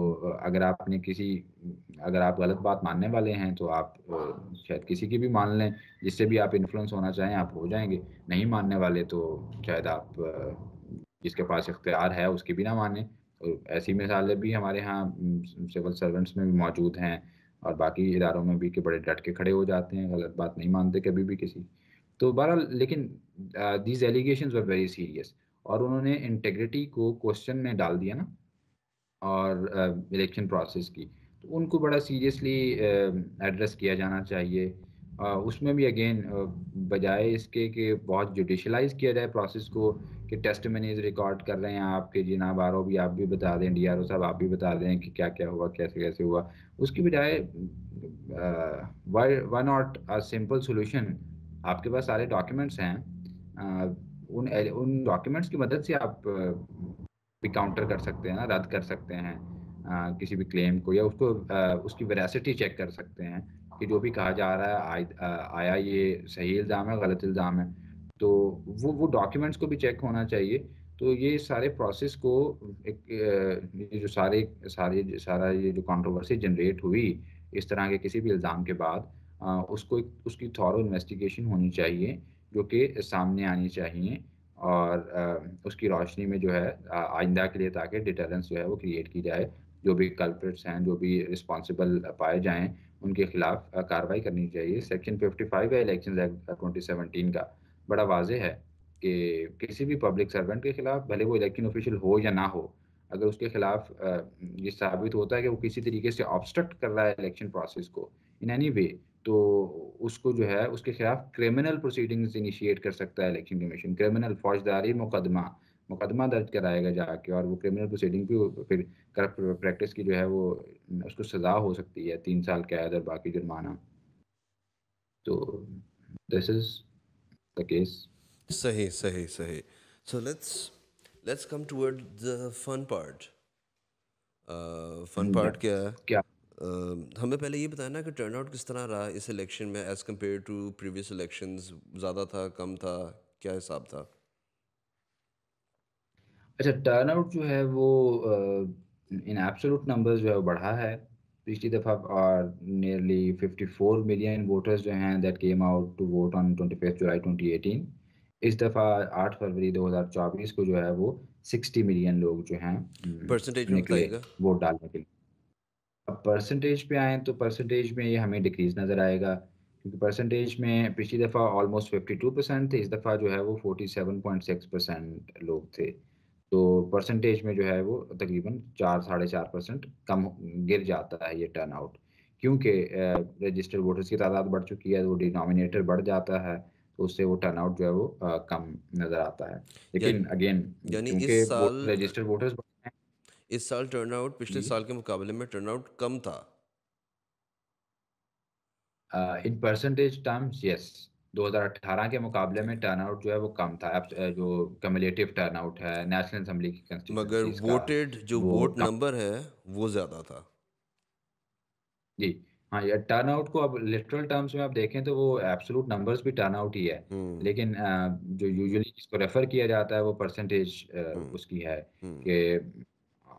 तो, अगर आपने किसी अगर आप गलत बात मानने वाले हैं तो आप शायद किसी की भी मान लें जिससे भी आप इन्फ्लुएंस होना चाहें आप हो जाएंगे नहीं मानने वाले तो शायद आप जिसके पास इख्तियार है उसकी भी ना माने और तो ऐसी मिसालें भी हमारे यहाँ सिविल सर्वेंट्स में भी मौजूद हैं और बाकी इदारों में भी कि बड़े डट के खड़े हो जाते हैं गलत बात नहीं मानते कभी भी किसी तो बहरहाल लेकिन दीज एलिगेशन वेरी सीरियस और उन्होंने इंटेग्रिटी को क्वेश्चन में डाल दिया ना और इलेक्शन प्रोसेस की तो उनको बड़ा सीरियसली एड्रेस किया जाना चाहिए उसमें भी अगेन बजाय इसके कि बहुत जुडिशलाइज किया जाए प्रोसेस को कि टेस्ट मैनेज रिकॉर्ड कर रहे हैं आप कि जनाब आर भी आप भी बता दें डी आर साहब आप भी बता दें कि क्या क्या हुआ कैसे कैसे हुआ उसकी बजाय one not a simple solution आपके पास सारे डॉक्यूमेंट्स हैं uh, उन उन डॉक्यूमेंट्स की मदद से आप भी काउंटर कर सकते हैं ना रद्द कर सकते हैं आ, किसी भी क्लेम को या उसको आ, उसकी वेरासिटी चेक कर सकते हैं कि जो भी कहा जा रहा है आ, आ आया ये सही इल्ज़ाम है गलत इल्ज़ाम है तो वो वो डॉक्यूमेंट्स को भी चेक होना चाहिए तो ये सारे प्रोसेस को एक जो सारे सारे सारा ये जो कंट्रोवर्सी जनरेट हुई इस तरह के किसी भी इल्ज़ाम के बाद आ, उसको उसकी थॉर इन्वेस्टिगेशन होनी चाहिए जो कि सामने आनी चाहिए और उसकी रोशनी में जो है आइंदा के लिए ताकि डिटेलेंस जो है वो क्रिएट की जाए जो भी कल्प्रिट्स हैं जो भी रिस्पॉन्सिबल पाए जाएँ उनके खिलाफ कार्रवाई करनी चाहिए सेक्शन 55 है इलेक्शन एक्ट सेवनटीन का बड़ा वाज है कि किसी भी पब्लिक सर्वेंट के खिलाफ भले वो इलेक्शन ऑफिशियल हो या ना हो अगर उसके खिलाफ ये साबित होता है कि वो किसी तरीके से ऑब्स्ट्रक्ट कर रहा है इलेक्शन प्रोसेस को इन एनी वे तो उसको जो है उसके खिलाफ क्रिमिनल प्रोसीडिंग्स इनिशिएट कर सकता है इलेक्शन कमीशन क्रिमिनल फौजदारी मुकदमा मुकदमा दर्ज कराएगा जाके और वो क्रिमिनल प्रोसीडिंग भी फिर करप्ट प्रैक्टिस की जो है वो उसको सजा हो सकती है तीन साल कैद और बाकी जुर्माना तो दिस इज द केस सही सही सही so let's let's come toward the fun part fun part क्या क्या हमें पहले ये बताया ना कि टर्न आउट किस तरह रहा इस इलेक्शन में as compared to previous election ज़्यादा था कम था क्या हिसाब था अच्छा टर्न आउट जो है वो इन एब्सोलूट नंबर जो है वो बढ़ा है पिछली दफ़ा और नियरली 54 मिलियन वोटर्स जो हैं that came out to vote on twenty fifth July twenty इस दफ़ा 8 फरवरी 2024 को जो है वो 60 मिलियन लोग जो हैं परसेंटेज वोट डालने के लिए अब परसेंटेज पे आए तो परसेंटेज में ये हमें डिक्रीज नज़र आएगा क्योंकि परसेंटेज में पिछली दफ़ा ऑलमोस्ट 52 परसेंट थे इस दफ़ा जो है वो 47.6 परसेंट लोग थे तो परसेंटेज में जो है वो तकरीबन चार साढ़े चार परसेंट कम गिर जाता है ये टर्न आउट क्योंकि रजिस्टर्ड वोटर्स की तादाद बढ़ चुकी है वो डिनोमिनेटर बढ़ जाता है तो उससे वो टर्न आउट जो है वो आ, कम नज़र आता है लेकिन अगेन रजिस्टर्ड वोटर्स इस साल टर्नआउट पिछले साल के मुकाबले में टर्नआउट कम था इन परसेंटेज टर्म्स यस 2018 के मुकाबले में टर्नआउट जो है वो कम था uh, जो कम्युलेटिव टर्नआउट है नेशनल असेंबली की मगर वोटेड जो वोट नंबर है वो ज्यादा था जी हाँ ये आउट को अब लिटरल टर्म्स में आप देखें तो वो एब्सोलूट नंबर्स भी टर्न आउट ही है हम्म। लेकिन uh, जो यूजुअली इसको रेफर किया जाता है वो परसेंटेज uh, हम्म। उसकी है हम्म। कि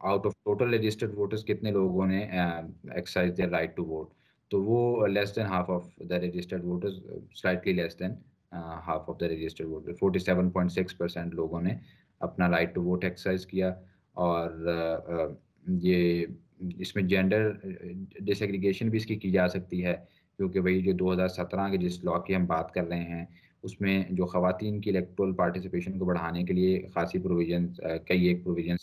out of total registered voters कितने लोगों ने exercise their right to vote तो वो less than half of the registered voters slightly less than half of the registered voter 47.6 percent लोगों ने अपना राइट टू वोट एक्सरसाइज किया और uh, ये इसमें जेंडर डिसग्रीगेशन भी इसकी की जा सकती है क्योंकि वही जो 2017 के जिस लॉ की हम बात कर रहे हैं उसमें जो खातन की इलेक्ट्रल पार्टिसिपेशन को बढ़ाने के लिए खासी प्रोविजन कई एक प्रोविजन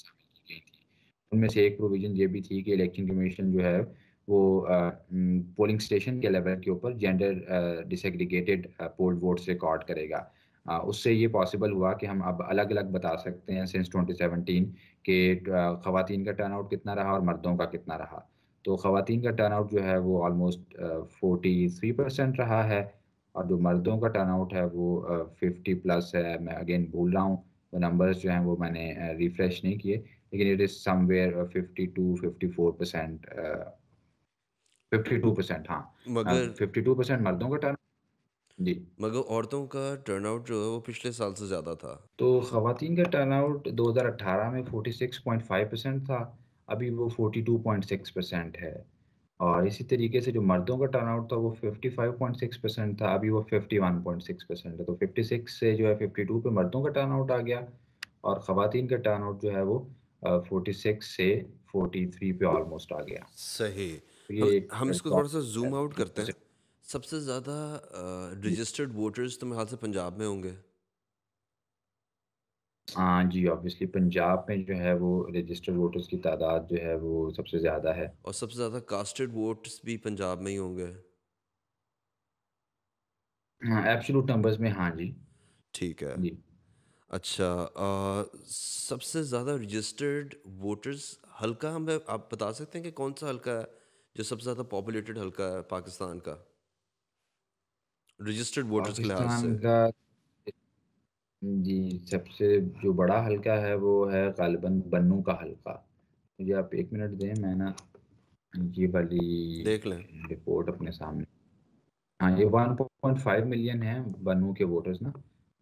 उनमें से एक प्रोविजन ये भी थी कि इलेक्शन कमीशन जो है वो पोलिंग स्टेशन के लेवल के ऊपर gender disaggregated poll votes record करेगा आ, उससे ये पॉसिबल हुआ कि हम अब अलग अलग बता सकते हैं सिंस 2017 के खातन का टर्नआउट कितना रहा और मर्दों का कितना रहा तो खातन का टर्नआउट जो है वो ऑलमोस्ट फोर्टी थ्री परसेंट रहा है और जो मर्दों का टर्नआउट है वो फिफ्टी प्लस है मैं अगेन भूल रहा हूँ वो नंबर्स जो हैं वो मैंने रिफ़्रेश नहीं किए लेकिन it is somewhere 52 54% percent 52 percent हाँ मगर फिफ्टी टू परसेंट मर्दों का टर्न जी मगर औरतों का टर्न आउट जो है वो पिछले साल से ज़्यादा था तो खातन का टर्न आउट 2018 में 46.5 परसेंट था अभी वो 42.6 परसेंट है और इसी तरीके से जो मर्दों का टर्न आउट था वो 55.6 परसेंट था अभी वो 51.6 परसेंट है तो 56 से जो है 52 पे मर्दों का टर्न आउट आ गया और ख़वान का टर्न आउट जो है वो से पे ऑलमोस्ट आ गया सही तो ये हम, हम इसको थोड़ा सा जूम आउट करते हैं सबसे ज़्यादा रजिस्टर्ड वोटर्स तो से पंजाब में होंगे हाँ जी ऑब्वियसली पंजाब में जो है वो रजिस्टर्ड वोटर्स की तादाद जो है वो सबसे ज़्यादा है और सबसे ज़्यादा कास्टेड वोट्स भी पंजाब में ही होंगे हाँ नंबर्स में हाँ जी ठीक है जी अच्छा आ, सबसे ज़्यादा रजिस्टर्ड वोटर्स हल्का हमें आप बता सकते हैं कि कौन सा हल्का है जो सबसे ज़्यादा पॉपुलेटेड हल्का है पाकिस्तान का रजिस्टर्ड वोटर्स के लिहाज से का जी सबसे जो बड़ा हल्का है वो है गालिबन बन्नू का हल्का मुझे आप एक मिनट दें मैं ना ये वाली देख लें रिपोर्ट अपने सामने हाँ ये 1.5 मिलियन है बन्नू के वोटर्स ना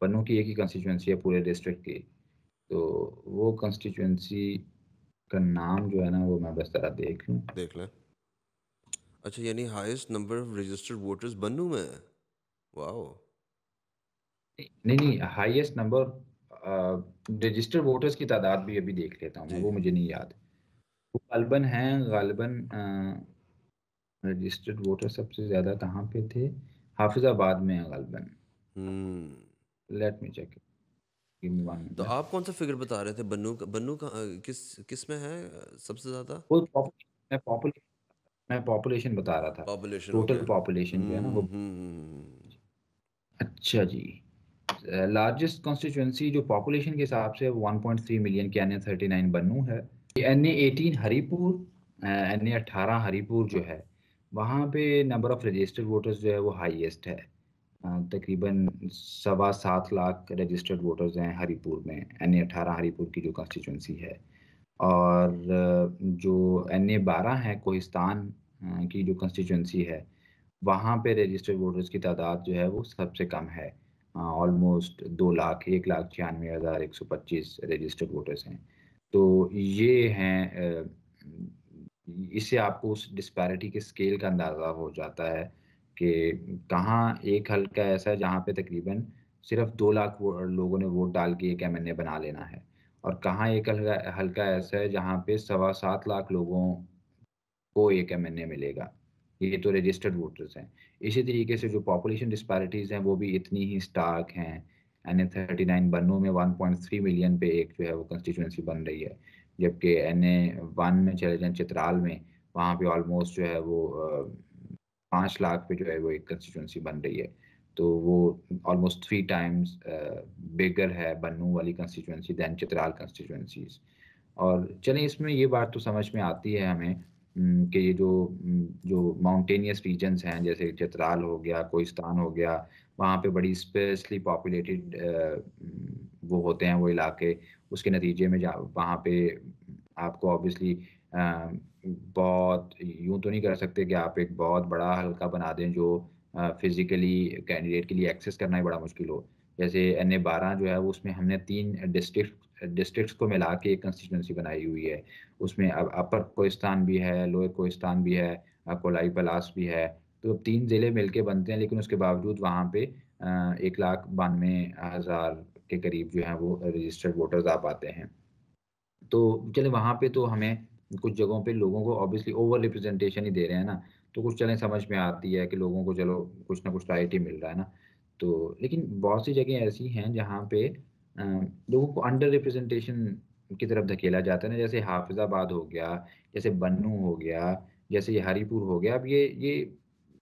पन्नों की एक ही कंस्टिट्यूंसी है पूरे डिस्ट्रिक्ट की तो वो कंस्टिट्यूंसी का नाम जो है ना वो मैं बस तरह देख लूँ देख लें अच्छा यानी highest number of registered voters Bannu में है वाओ नहीं नहीं हाईएस्ट नंबर रजिस्टर्ड वोटर्स की तादाद भी अभी देख लेता हूँ वो मुझे नहीं याद वो गलबन हैं गलबन रजिस्टर्ड वोटर सबसे ज़्यादा कहाँ पे थे हाफिज़ाबाद में है गलबन हम्म। लेट मी चेक तो आप कौन सा फिगर बता रहे थे बन्नू का बन्नू का किस किस में है सबसे ज्यादा वो मैं पॉपुलेशन मैं पॉपुलेशन बता रहा था पॉपुलेशन टोटल पॉपुलेशन जो है ना वो हम्म, हम्म, हम्म। अच्छा जी लार्जेस्ट कॉन्स्टिट्यूएंसी जो पॉपुलेशन के हिसाब से 1.3 मिलियन के एनए 39 बन्नू है एनए 18 हरिपुर एनए 18 हरिपुर जो है वहाँ पे नंबर ऑफ रजिस्टर्ड वोटर्स जो है वो हाईएस्ट है तकरीबन सवा सात लाख रजिस्टर्ड वोटर्स हैं हरीपुर में एन ए अठारह हरीपुर की जो कॉन्स्टिट्यूंसी है और जो एन ए बारह है कोहिस्तान की जो कॉन्स्टिट्यूंसी है वहाँ पे रजिस्टर्ड वोटर्स की तादाद जो है वो सबसे कम है ऑलमोस्ट दो लाख एक लाख छियानवे हज़ार एक सौ पच्चीस रजिस्टर्ड वोटर्स हैं तो ये हैं इससे आपको उस डिस्पैरिटी के स्केल का अंदाज़ा हो जाता है कि कहाँ एक हल्का ऐसा है जहाँ पे तकरीबन सिर्फ दो लाख लोगों ने वोट डाल के एक एम बना लेना है और कहाँ एक हल्का हल्का ऐसा है जहाँ पे सवा सात लाख लोगों को एक एम मिलेगा ये तो रजिस्टर्ड वोटर्स हैं इसी तरीके से जो पॉपुलेशन डिस्पैरिटीज़ हैं वो भी इतनी ही स्टार्क हैं एन थर्टी नाइन बनों में वन पॉइंट थ्री मिलियन पे एक जो है वो कंस्टिट्यूंसी बन रही है जबकि एन ए वन में चले जाएँ चित्राल में वहाँ पे ऑलमोस्ट जो है वो पाँच लाख पे जो है वो एक कंस्टिट्यूंसी बन रही है तो वो ऑलमोस्ट थ्री टाइम्स बिगर है बन्नू वाली कंस्टिट्यूंसी दैन चित्राल कंस्टिट्यूंसीज और चलें इसमें ये बात तो समझ में आती है हमें कि ये जो जो माउंटेनियस रीजन्स हैं जैसे चित्राल हो गया कोइस्तान हो गया वहाँ पे बड़ी स्पेसली पॉपुलेटेड वो होते हैं वो इलाके उसके नतीजे में जा वहाँ पे आपको ऑब्वियसली बहुत यूं तो नहीं कर सकते कि आप एक बहुत बड़ा हल्का बना दें जो फिजिकली कैंडिडेट के लिए एक्सेस करना ही बड़ा मुश्किल हो जैसे एन ए बारह जो है वो उसमें हमने तीन डिस्ट्रिक्ट डिस्ट्रिक्ट को मिला के एक कंस्टिट्यूंसी बनाई हुई है उसमें अब अपर कोहिस्तान भी है लोअर कोहिस्तान भी है कोलाई पलास भी है तो तीन ज़िले मिलके बनते हैं लेकिन उसके बावजूद वहाँ पे एक लाख बानवे हज़ार के करीब जो है वो रजिस्टर्ड वोटर्स आ पाते हैं तो चले वहाँ पे तो हमें कुछ जगहों पे लोगों को ऑब्वियसली ओवर रिप्रेजेंटेशन ही दे रहे हैं ना तो कुछ चलें समझ में आती है कि लोगों को चलो कुछ ना कुछ राइट ही मिल रहा है ना तो लेकिन बहुत सी जगह ऐसी हैं जहाँ पे लोगों को अंडर रिप्रेजेंटेशन की तरफ धकेला जाता है ना जैसे हाफिजाबाद हो गया जैसे बन्नू हो गया जैसे ये हरीपुर हो गया अब ये ये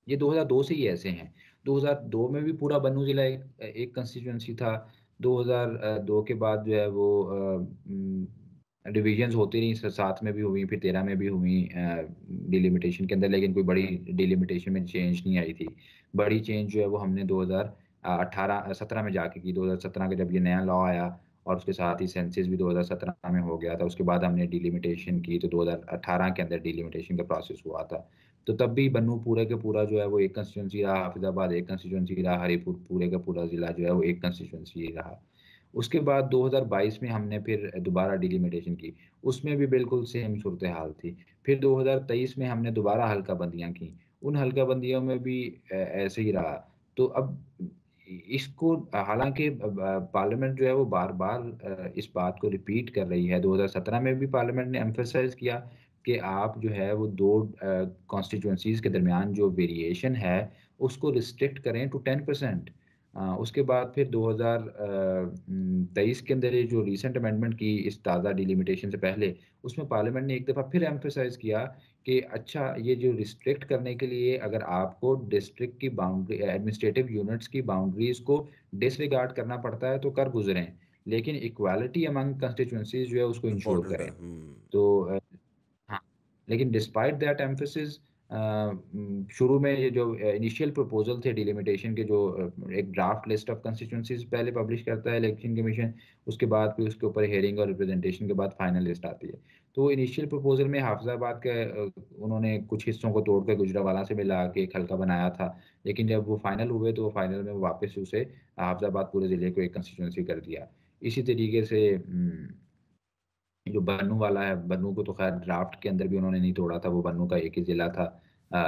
ये 2002 से ही ऐसे हैं 2002 में भी पूरा बन्नू जिला एक, एक कंस्टिट्यूंसी था 2002 के बाद जो है वो डिविजन्स होती रही सात में भी हुई फिर तेरह में भी हुई डिलिमिटेशन के अंदर लेकिन कोई बड़ी डिलिमिटेशन में चेंज नहीं आई थी बड़ी चेंज जो है वो हमने 2018 17 में जाके की 2017 का जब ये नया लॉ आया और उसके साथ ही सेंसिस भी 2017 में हो गया था उसके बाद हमने डिलिमिटेशन की तो 2018 के अंदर डिलिमिटेशन का प्रोसेस हुआ था तो तब भी बन्नू पूरे का पूरा जो है वो एक कंस्टिट्यूंसी रहा हाफिजाबाद एक कंस्टिट्यूंसी रहा हरिपुर पूरे का पूरा ज़िला जो है वो एक कंस्टिट्यूंसी रहा उसके बाद 2022 में हमने फिर दोबारा डिलिमिटेशन की उसमें भी बिल्कुल सेम सूरत हाल थी फिर 2023 में हमने दोबारा हल्का बंदियाँ की उन हल्का बंदियों में भी ऐसे ही रहा तो अब इसको हालांकि पार्लियामेंट जो है वो बार बार इस बात को रिपीट कर रही है 2017 में भी पार्लियामेंट ने एम्फोसाइज किया कि आप जो है वो दो कॉन्स्टिट्यूंसीज के दरमियान जो वेरिएशन है उसको रिस्ट्रिक्ट करें टू टेन परसेंट उसके बाद फिर 2023 के अंदर ये जो रिसेंट अमेंडमेंट की इस ताज़ा डिलिमिटेशन से पहले उसमें पार्लियामेंट ने एक दफ़ा फिर एम्फोसाइज किया कि अच्छा ये जो रिस्ट्रिक्ट करने के लिए अगर आपको डिस्ट्रिक्ट की बाउंड्री एडमिनिस्ट्रेटिव यूनिट्स की बाउंड्रीज को डिसरिगार्ड करना पड़ता है तो कर गुजरें लेकिन इक्वालिटी अमंग कंस्टिट्यूंसीज जो है उसको इंश्योर करें हम्म। तो हाँ लेकिन डिस्पाइट दैट एम्फोसिस शुरू में ये जो इनिशियल प्रपोजल थे डिलिमिटेशन के जो एक ड्राफ्ट लिस्ट ऑफ कंस्टिट्यूंसीज पहले पब्लिश करता है इलेक्शन कमीशन उसके बाद फिर उसके ऊपर हेयरिंग और रिप्रेजेंटेशन के बाद फाइनल लिस्ट आती है तो इनिशियल प्रपोजल में हाफिजाबाद के उन्होंने कुछ हिस्सों को तोड़कर गुजरावाला से मिला के एक हल्का बनाया था लेकिन जब वो फाइनल हुए तो वो फाइनल में वापस उसे हाफिजाबाद पूरे ज़िले को एक कंस्टिट्यूंसी कर दिया इसी तरीके से जो बनू वाला है बनू को तो खैर ड्राफ्ट के अंदर भी उन्होंने नहीं तोड़ा था वो बनू का एक ही जिला था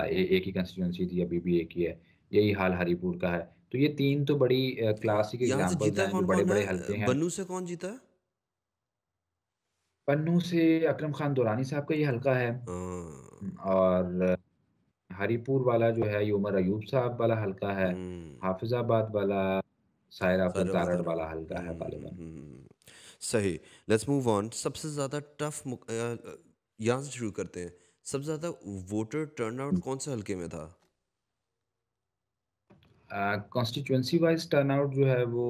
ए, एक ही कंस्टिट्यूंसी थी अभी भी एक ही है यही हाल हरिपुर का है तो ये तीन तो बड़ी क्लासिक एग्जाम्पल हैं बड़े बड़े हल्के हैं बनू से कौन जीता पन्नू से अक्रम खान दुरानी साहब का ये हल्का है हाँ। और हरिपुर वाला जो है ये उमर अयूब साहब वाला हल्का है हम्म। हाफिजाबाद वाला सायरा वाला हल्का है हम्म, सही लेट्स मूव ऑन सबसे ज़्यादा टफ यहाँ से शुरू करते हैं सबसे ज़्यादा वोटर टर्नआउट कौन से हल्के में था कॉन्स्टिट्यूंसी वाइज टर्नआउट जो है वो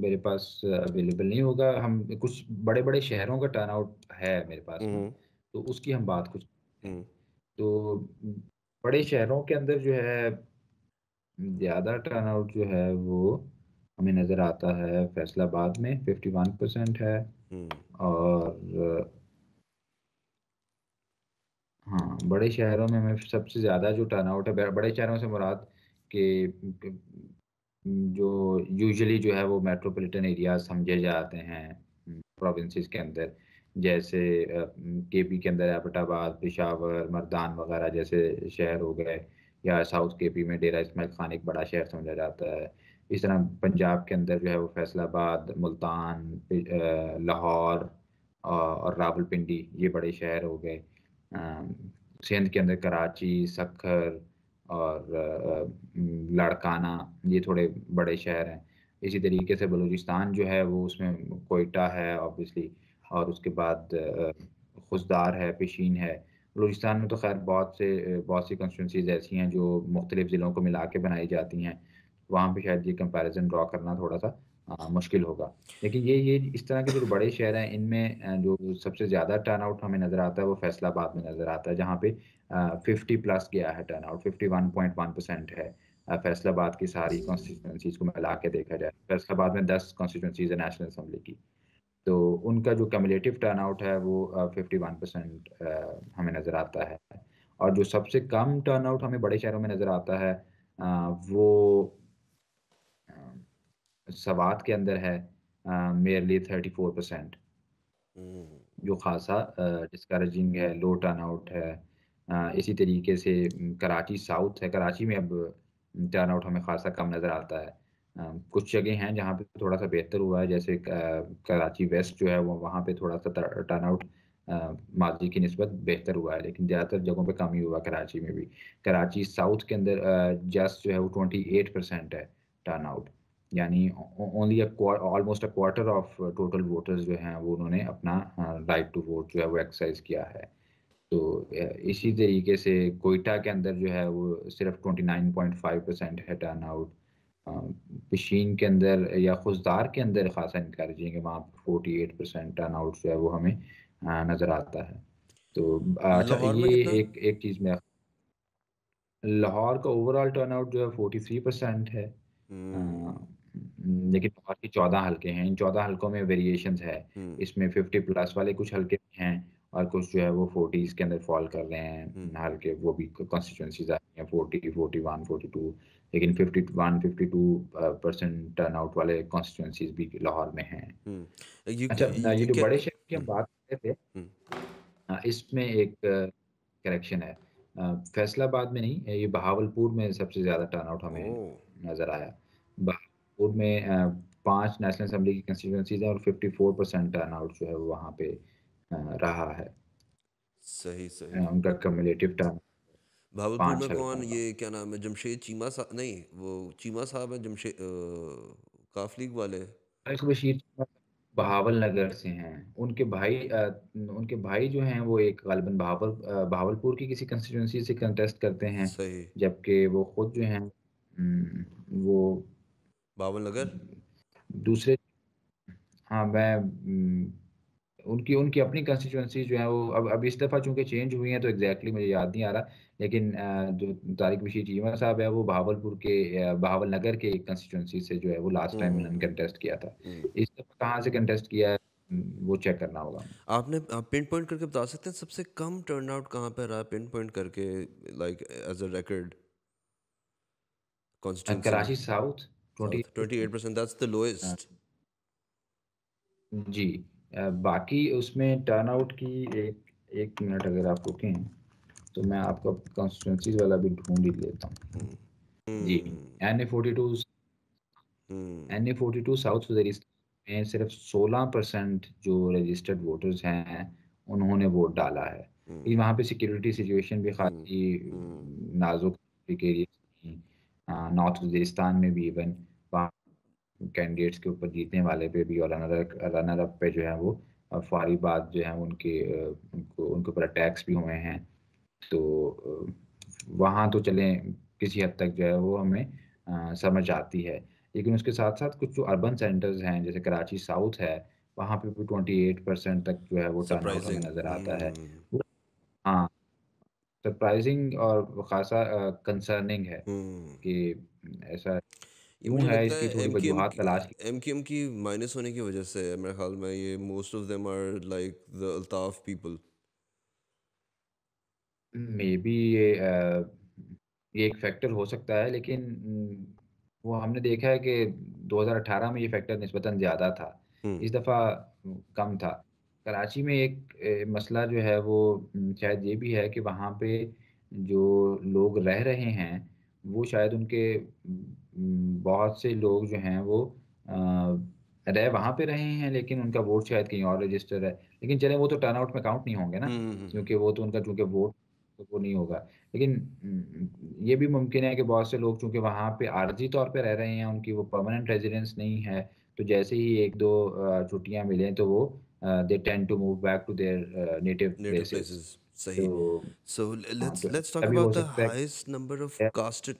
मेरे पास अवेलेबल नहीं होगा हम कुछ बड़े बड़े शहरों का टर्नआउट है मेरे पास हम्म। तो उसकी हम बात कुछ हम्म। तो बड़े शहरों के अंदर जो है ज़्यादा टर्नआउट जो है वो हमें नज़र आता है फैसलाबाद में 51 परसेंट है हम्म। और हाँ बड़े शहरों में हमें सबसे ज़्यादा जो टर्नआउट है बड़े शहरों से मुराद के जो यूजुअली जो है वो मेट्रोपॉलिटन एरिया समझे जाते हैं प्रोविंसेस हम्म, के अंदर जैसे के पी के अंदर एबटाबाद पिशावर मर्दान वगैरह जैसे शहर हो गए या साउथ के पी में डेरा इसमाइल खान एक बड़ा शहर समझा जाता है इस तरह पंजाब के अंदर जो है वो फैसलाबाद मुल्तान लाहौर और रावलपिंडी ये बड़े शहर हो गए सिंध के अंदर कराची सखर और लाड़काना ये थोड़े बड़े शहर हैं इसी तरीके से बलूचिस्तान जो है वो उसमें कोयटा है ऑब्वियसली और उसके बाद खुशदार है पेशीन है बलूचिस्तान में तो खैर बहुत से बहुत सी कंस्टिटेंसीज ऐसी हैं जो मुख्तलिफ़ ज़िलों को मिला के बनाई जाती हैं वहाँ पे शायद ये कंपैरिजन ड्रॉ करना थोड़ा सा आ, मुश्किल होगा लेकिन ये ये इस तरह के जो बड़े शहर हैं इनमें जो सबसे ज़्यादा टर्नआउट हमें नज़र आता है वो फैसलाबाद में नज़र आता है जहाँ पे फिफ्टी प्लस गया है turn out fifty one point one percent है फैसलाबाद की सारी कॉन्स्टिट्यूंसीज को मिला के देखा जाए फैसलाबाद में दस कॉन्स्टिट्यूंसीज है नेशनल असम्बली की तो उनका जो कम्युलेटिव आउट है वो फिफ्टी वन परसेंट हमें नज़र आता है और जो सबसे कम टर्नआउट हमें बड़े शहरों में नज़र आता है आ, वो सवात के अंदर है मेयरली थर्टी फोर परसेंट हम्म। जो खासा डिस्करेजिंग है लो टर्न आउट है इसी तरीके से कराची साउथ है कराची में अब टर्न आउट हमें खासा कम नज़र आता है कुछ जगह हैं जहाँ पे थोड़ा सा बेहतर हुआ है जैसे कराची वेस्ट जो है वो वहाँ पे थोड़ा सा टर्न आउट माजी की नस्बत बेहतर हुआ है लेकिन ज़्यादातर जगहों पे कम ही हुआ कराची में भी कराची साउथ के अंदर जस्ट जो है वो ट्वेंटी एट परसेंट है टर्न आउट यानी only almost a quarter of total voters जो हैं वो उन्होंने अपना राइट टू वोट जो है वो एक्सरसाइज किया है तो uh, इसी तरीके से कोयटा के अंदर जो है वो सिर्फ 29.5 परसेंट है टर्न आउट uh, पिशीन के अंदर या खुशदार के अंदर खासा इनक्रेजिंग है वहाँ पर forty eight percent turn out जो है वो हमें uh, नज़र आता है तो अच्छा ये एक एक चीज़ में लाहौर का ओवरऑल टर्न आउट जो है फोर्टी थ्री परसेंट है हम्म। हाँ, लेकिन लाहौर के चौदह हल्के हैं इन चौदह हल्कों में वेरिएशन है हम्म। इसमें फिफ्टी प्लस वाले कुछ हल्के हैं और कुछ जो है वो फोर्टीज के अंदर फॉल कर रहे हैं हम्म। हम्म, हल्के वो भी कॉन्स्टिट्यूंसीज आ रही हैं forty forty one forty two लेकिन fifty one fifty two percent turn out वाले कॉन्स्टिट्यूंसीज भी लाहौर में हैं अच्छा ये जो बड़े शहर की हम बात कर रहे थे इसमें एक करेक्शन है फैसलाबाद में नहीं ये बहावलपुर में सबसे ज़्यादा टर्न आउट हमें नज़र आया जौनपुर में पांच नेशनल असम्बली की कंस्टिट्यूंसीज हैं और 54 परसेंट टर्न आउट जो है वो वहाँ पे रहा है सही सही उनका कम्युलेटिव टर्न भावलपुर में कौन ये क्या नाम है जमशेद चीमा साहब नहीं वो चीमा साहब है जमशेद काफलीग वाले बशीर बहावल नगर से हैं उनके भाई आ, उनके भाई जो हैं वो एक गालबन बहावल बहावलपुर की किसी कंस्टिट्यूंसी से कंटेस्ट करते हैं जबकि वो खुद जो हैं वो बावन नगर दूसरे हाँ मैं हम्म, उनकी उनकी अपनी कंस्टिट्यूंसी जो है वो अब अब इस दफ़ा चूंकि चेंज हुई है तो एग्जैक्टली exactly मुझे याद नहीं आ रहा लेकिन जो तारिक बशीर चीमा साहब है वो बहावलपुर के बहावल नगर के कंस्टिट्यूंसी से जो है वो लास्ट टाइम उन्होंने कंटेस्ट किया था हम्म। इस दफ़ा कहाँ से कंटेस्ट किया है हम्म, वो चेक करना होगा आपने आप पिन पॉइंट करके बता सकते हैं सबसे कम टर्न आउट कहाँ पर रहा पिन पॉइंट करके like as a record Karachi south 28 percent हाँ। जी बाकी उसमें टर्नआउट की एक एक मिनट अगर आप रुकें तो मैं आपका कॉन्स्टिट्यूंसीज वाला भी ढूंढ ही लेता हूँ हम्म। जी N A forty two N A forty two south में सिर्फ सोलह परसेंट जो रजिस्टर्ड वोटर्स हैं उन्होंने वोट डाला है लेकिन हम्म। वहाँ पे सिक्योरिटी सिचुएशन भी खासी हम्म। नाजुक नॉर्थ वजरिस्तान हाँ, में भी इवन कैंडिडेट्स के ऊपर जीतने वाले पे भी और रनर रनर अप पे जो है वो फारी बात जो है उनके उनको उनके ऊपर अटैक्स भी हुए हैं तो वहाँ तो चलें किसी हद तक जो है वो हमें समझ आती है लेकिन उसके साथ साथ कुछ जो अर्बन सेंटर्स हैं जैसे कराची साउथ है वहाँ पे भी ट्वेंटी एट परसेंट तक जो है वो टर्नओवर नज़र आता है हम्म, हम्म। हाँ सरप्राइजिंग और खासा कंसर्निंग है हम्म। कि ऐसा ये मुझे की वजह से मेरे ख्याल में ये ये ये एक फैक्टर हो सकता है लेकिन वो हमने देखा है कि 2018 में ये फैक्टर ज़्यादा था हम्म। इस दफ़ा कम था कराची में एक मसला जो है वो शायद ये भी है कि वहाँ पे जो लोग रह रहे हैं वो शायद उनके बहुत से लोग जो हैं वो रह वहाँ पे रहे हैं लेकिन उनका वोट शायद कहीं और रजिस्टर है लेकिन चले वो तो टर्न आउट में काउंट नहीं होंगे ना हम्म, हम्म, हम्म। क्योंकि वो तो उनका चूंकि वोट तो वो नहीं होगा लेकिन ये भी मुमकिन है कि बहुत से लोग चूंकि वहाँ पे आर्जी तौर पे रह रहे हैं उनकी वो परमानेंट रेजिडेंस नहीं है तो जैसे ही एक दो छुट्टियाँ मिले तो वो they tend to move back to their native places सही so let's let's talk about the highest number of casted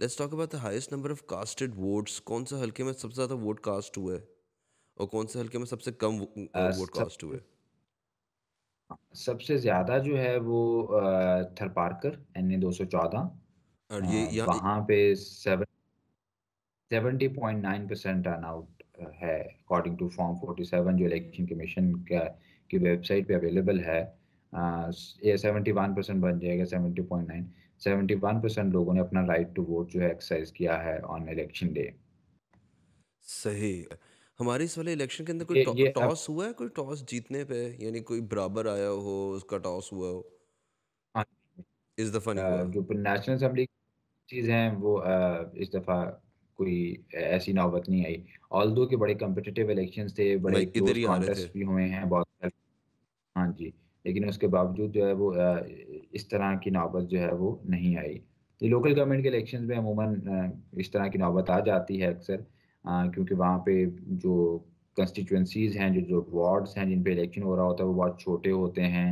let's talk about the highest number of casted votes कौन से हल्के में सबसे ज़्यादा वोट कास्ट हुए और कौन से हल्के में सबसे कम वोट कास्ट हुए सबसे ज्यादा जो है वो थरपारकर एन ए दो सौ चौदह और ये यहाँ वहाँ पे seventy point nine percent turn out है according to form forty seven जो इलेक्शन कमीशन की वेबसाइट पे अवेलेबल है ये सेवेंटी वन परसेंट बन जाएगा सेवेंटी पॉइंट नाइन 71 परसेंट लोगों ने अपना राइट टू वोट जो है एक्सरसाइज किया है ऑन इलेक्शन डे सही हमारे इस वाले इलेक्शन के अंदर कोई टॉस टॉस हुआ है कोई टॉस जीतने पे यानी कोई बराबर आया हो उसका टॉस हुआ हो हाँ। इस दफा नहीं जो नेशनल असेंबली चीज है वो इस दफा कोई ऐसी नौबत नहीं आई ऑल दो के बड़े कम्पिटिटिव इलेक्शन थे बड़े इधर ही भी हुए हैं बहुत हाँ जी लेकिन उसके बावजूद जो है वो इस तरह की नौबत जो है वो नहीं आई ये लोकल गवर्नमेंट के इलेक्शन में अमूमन इस तरह की नौबत आ जाती है अक्सर क्योंकि वहाँ पे जो कंस्टिट्यूंसीज हैं जो जो वार्ड्स हैं जिन पे इलेक्शन हो रहा होता है वो बहुत छोटे होते हैं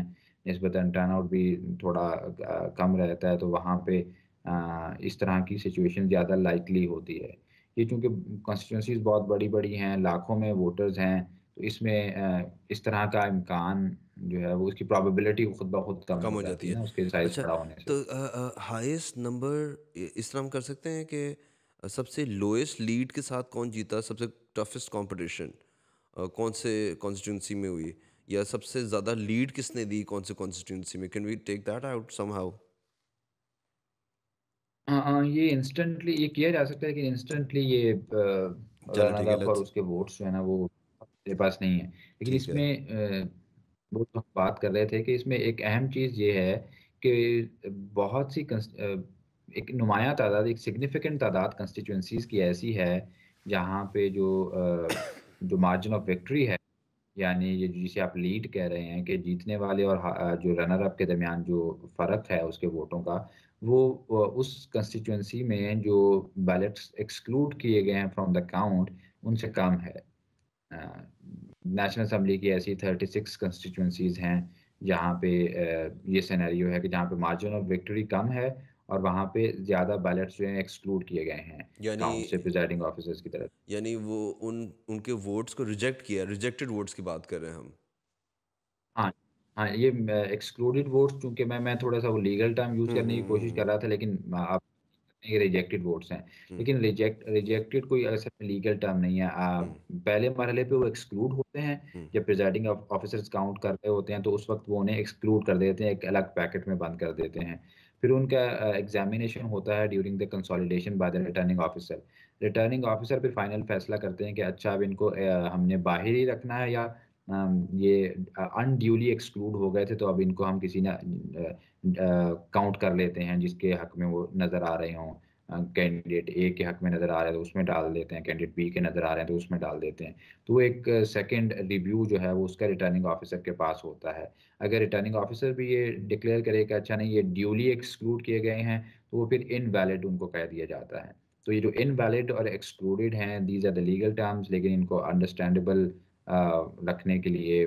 नस्बता आउट भी थोड़ा कम रहता है तो वहाँ पे इस तरह की सिचुएशन ज़्यादा लाइकली होती है ये चूँकि कंस्टिट्यूंसीज बहुत बड़ी बड़ी हैं लाखों में वोटर्स हैं तो इसमें इस तरह का इम्कान जो है वो उसकी प्रोबेबिलिटी खुद ब खुद कम, कम हो जाती है उसके साइज अच्छा, बड़ा होने से तो हाईएस्ट नंबर इस तरह हम कर सकते हैं कि सबसे लोएस्ट लीड के साथ कौन जीता सबसे टफेस्ट कंपटीशन कौन से कॉन्स्टिट्यूंसी में हुई या सबसे ज़्यादा लीड किसने दी कौन से कॉन्स्टिट्यूंसी में can we take that out somehow ये इंस्टेंटली ये किया जा सकता है कि इंस्टेंटली ये और उसके वोट्स जो है ना वो मेरे पास नहीं है लेकिन इसमें वो तो बात कर रहे थे कि इसमें एक अहम चीज़ ये है कि बहुत सी एक नुमाया तादाद एक सिग्निफिकेंट तादाद कंस्टिट्यूंसीज़ की ऐसी है जहाँ पे जो जो मार्जिन ऑफ विक्ट्री है यानी ये जिसे आप लीड कह रहे हैं कि जीतने वाले और जो रनर अप के दरमियान जो फ़र्क है उसके वोटों का वो उस कंस्टिट्यूंसी में जो बैलेट्स एक्सक्लूड किए गए हैं फ्रॉम द काउंट उनसे कम है नेशनल असम्बली की ऐसी थर्टी सिक्स कंस्टिट्यूंसीज हैं जहाँ पे ये सैनैरियो है कि जहाँ पे मार्जिन ऑफ विक्ट्री कम है और वहाँ पे ज़्यादा बैलेट जो है एक्सक्लूड किए गए हैं यानी प्रिजाइडिंग ऑफिसर्स की तरफ यानी वो उन उनके वोट्स को रिजेक्ट किया रिजेक्टेड वोट्स की बात कर रहे हैं हम हाँ हाँ ये एक्सक्लूडेड वोट्स क्योंकि मैं मैं थोड़ा सा वो लीगल टर्म यूज़ करने की हम्म, कोशिश हम्म। कर रहा था लेकिन आप ये रिजेक्टेड वोट्स हैं हम्म। लेकिन रिजेक्ट रिजेक्टेड कोई ऐसा लीगल टर्म नहीं है आ, हम्म। पहले मरहले पे वो एक्सक्लूड होते हैं हम्म। जब प्रिजाइडिंग ऑफिसर्स काउंट कर रहे होते हैं तो उस वक्त वो उन्हें एक्सक्लूड कर देते हैं एक अलग पैकेट में बंद कर देते हैं फिर उनका एग्जामिनेशन होता है during the consolidation by the returning officer returning officer फिर फाइनल फैसला करते हैं कि अच्छा अब इनको हमने बाहर ही रखना है या ये अनड्यूली एक्सक्लूड हो गए थे तो अब इनको हम किसी ने काउंट कर लेते हैं जिसके हक में वो नज़र आ रहे हों कैंडिडेट ए के हक में नज़र आ रहे हैं तो उसमें डाल देते हैं कैंडिडेट बी के नज़र आ रहे हैं तो उसमें डाल देते हैं तो एक सेकेंड रिव्यू जो है वो उसका रिटर्निंग ऑफिसर के पास होता है अगर रिटर्निंग ऑफिसर भी ये डिक्लेयर करे कि अच्छा नहीं ये ड्यूली एक्सक्लूड किए गए हैं तो वो फिर इनवैलिड उनको कह दिया जाता है तो ये जो इनवैलिड और एक्सक्लूडेड हैं these are the legal terms लेकिन इनको अंडरस्टैंडेबल रखने के लिए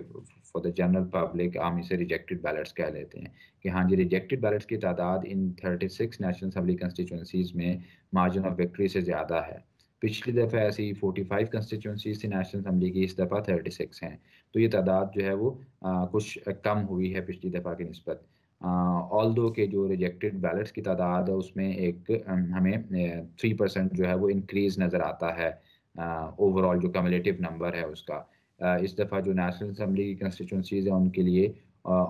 फॉर द जनरल पब्लिक हम इसे रिजेक्टेड बैलेट्स कह लेते हैं कि हाँ जी रिजेक्टेड बैलेट्स की तादाद इन 36 नेशनल असम्बली कंस्टिट्यूंसीज में मार्जिन ऑफ विक्ट्री से ज़्यादा है पिछली दफ़ा ऐसी 45 कंस्टिट्यूंसीज थी नेशनल असम्बली की इस दफ़ा 36 हैं तो ये तादाद जो है वो आ, कुछ कम हुई है पिछली दफ़ा की नस्बत ऑल दो के जो रिजेक्टेड बैलेट्स की तादाद है उसमें एक हमें थ्री परसेंट जो है वो इंक्रीज़ नज़र आता है ओवरऑल जो कम्युलेटिव नंबर है उसका इस दफ़ा जो नेशनल असम्बली की कंस्टिट्यूंसीज हैं उनके लिए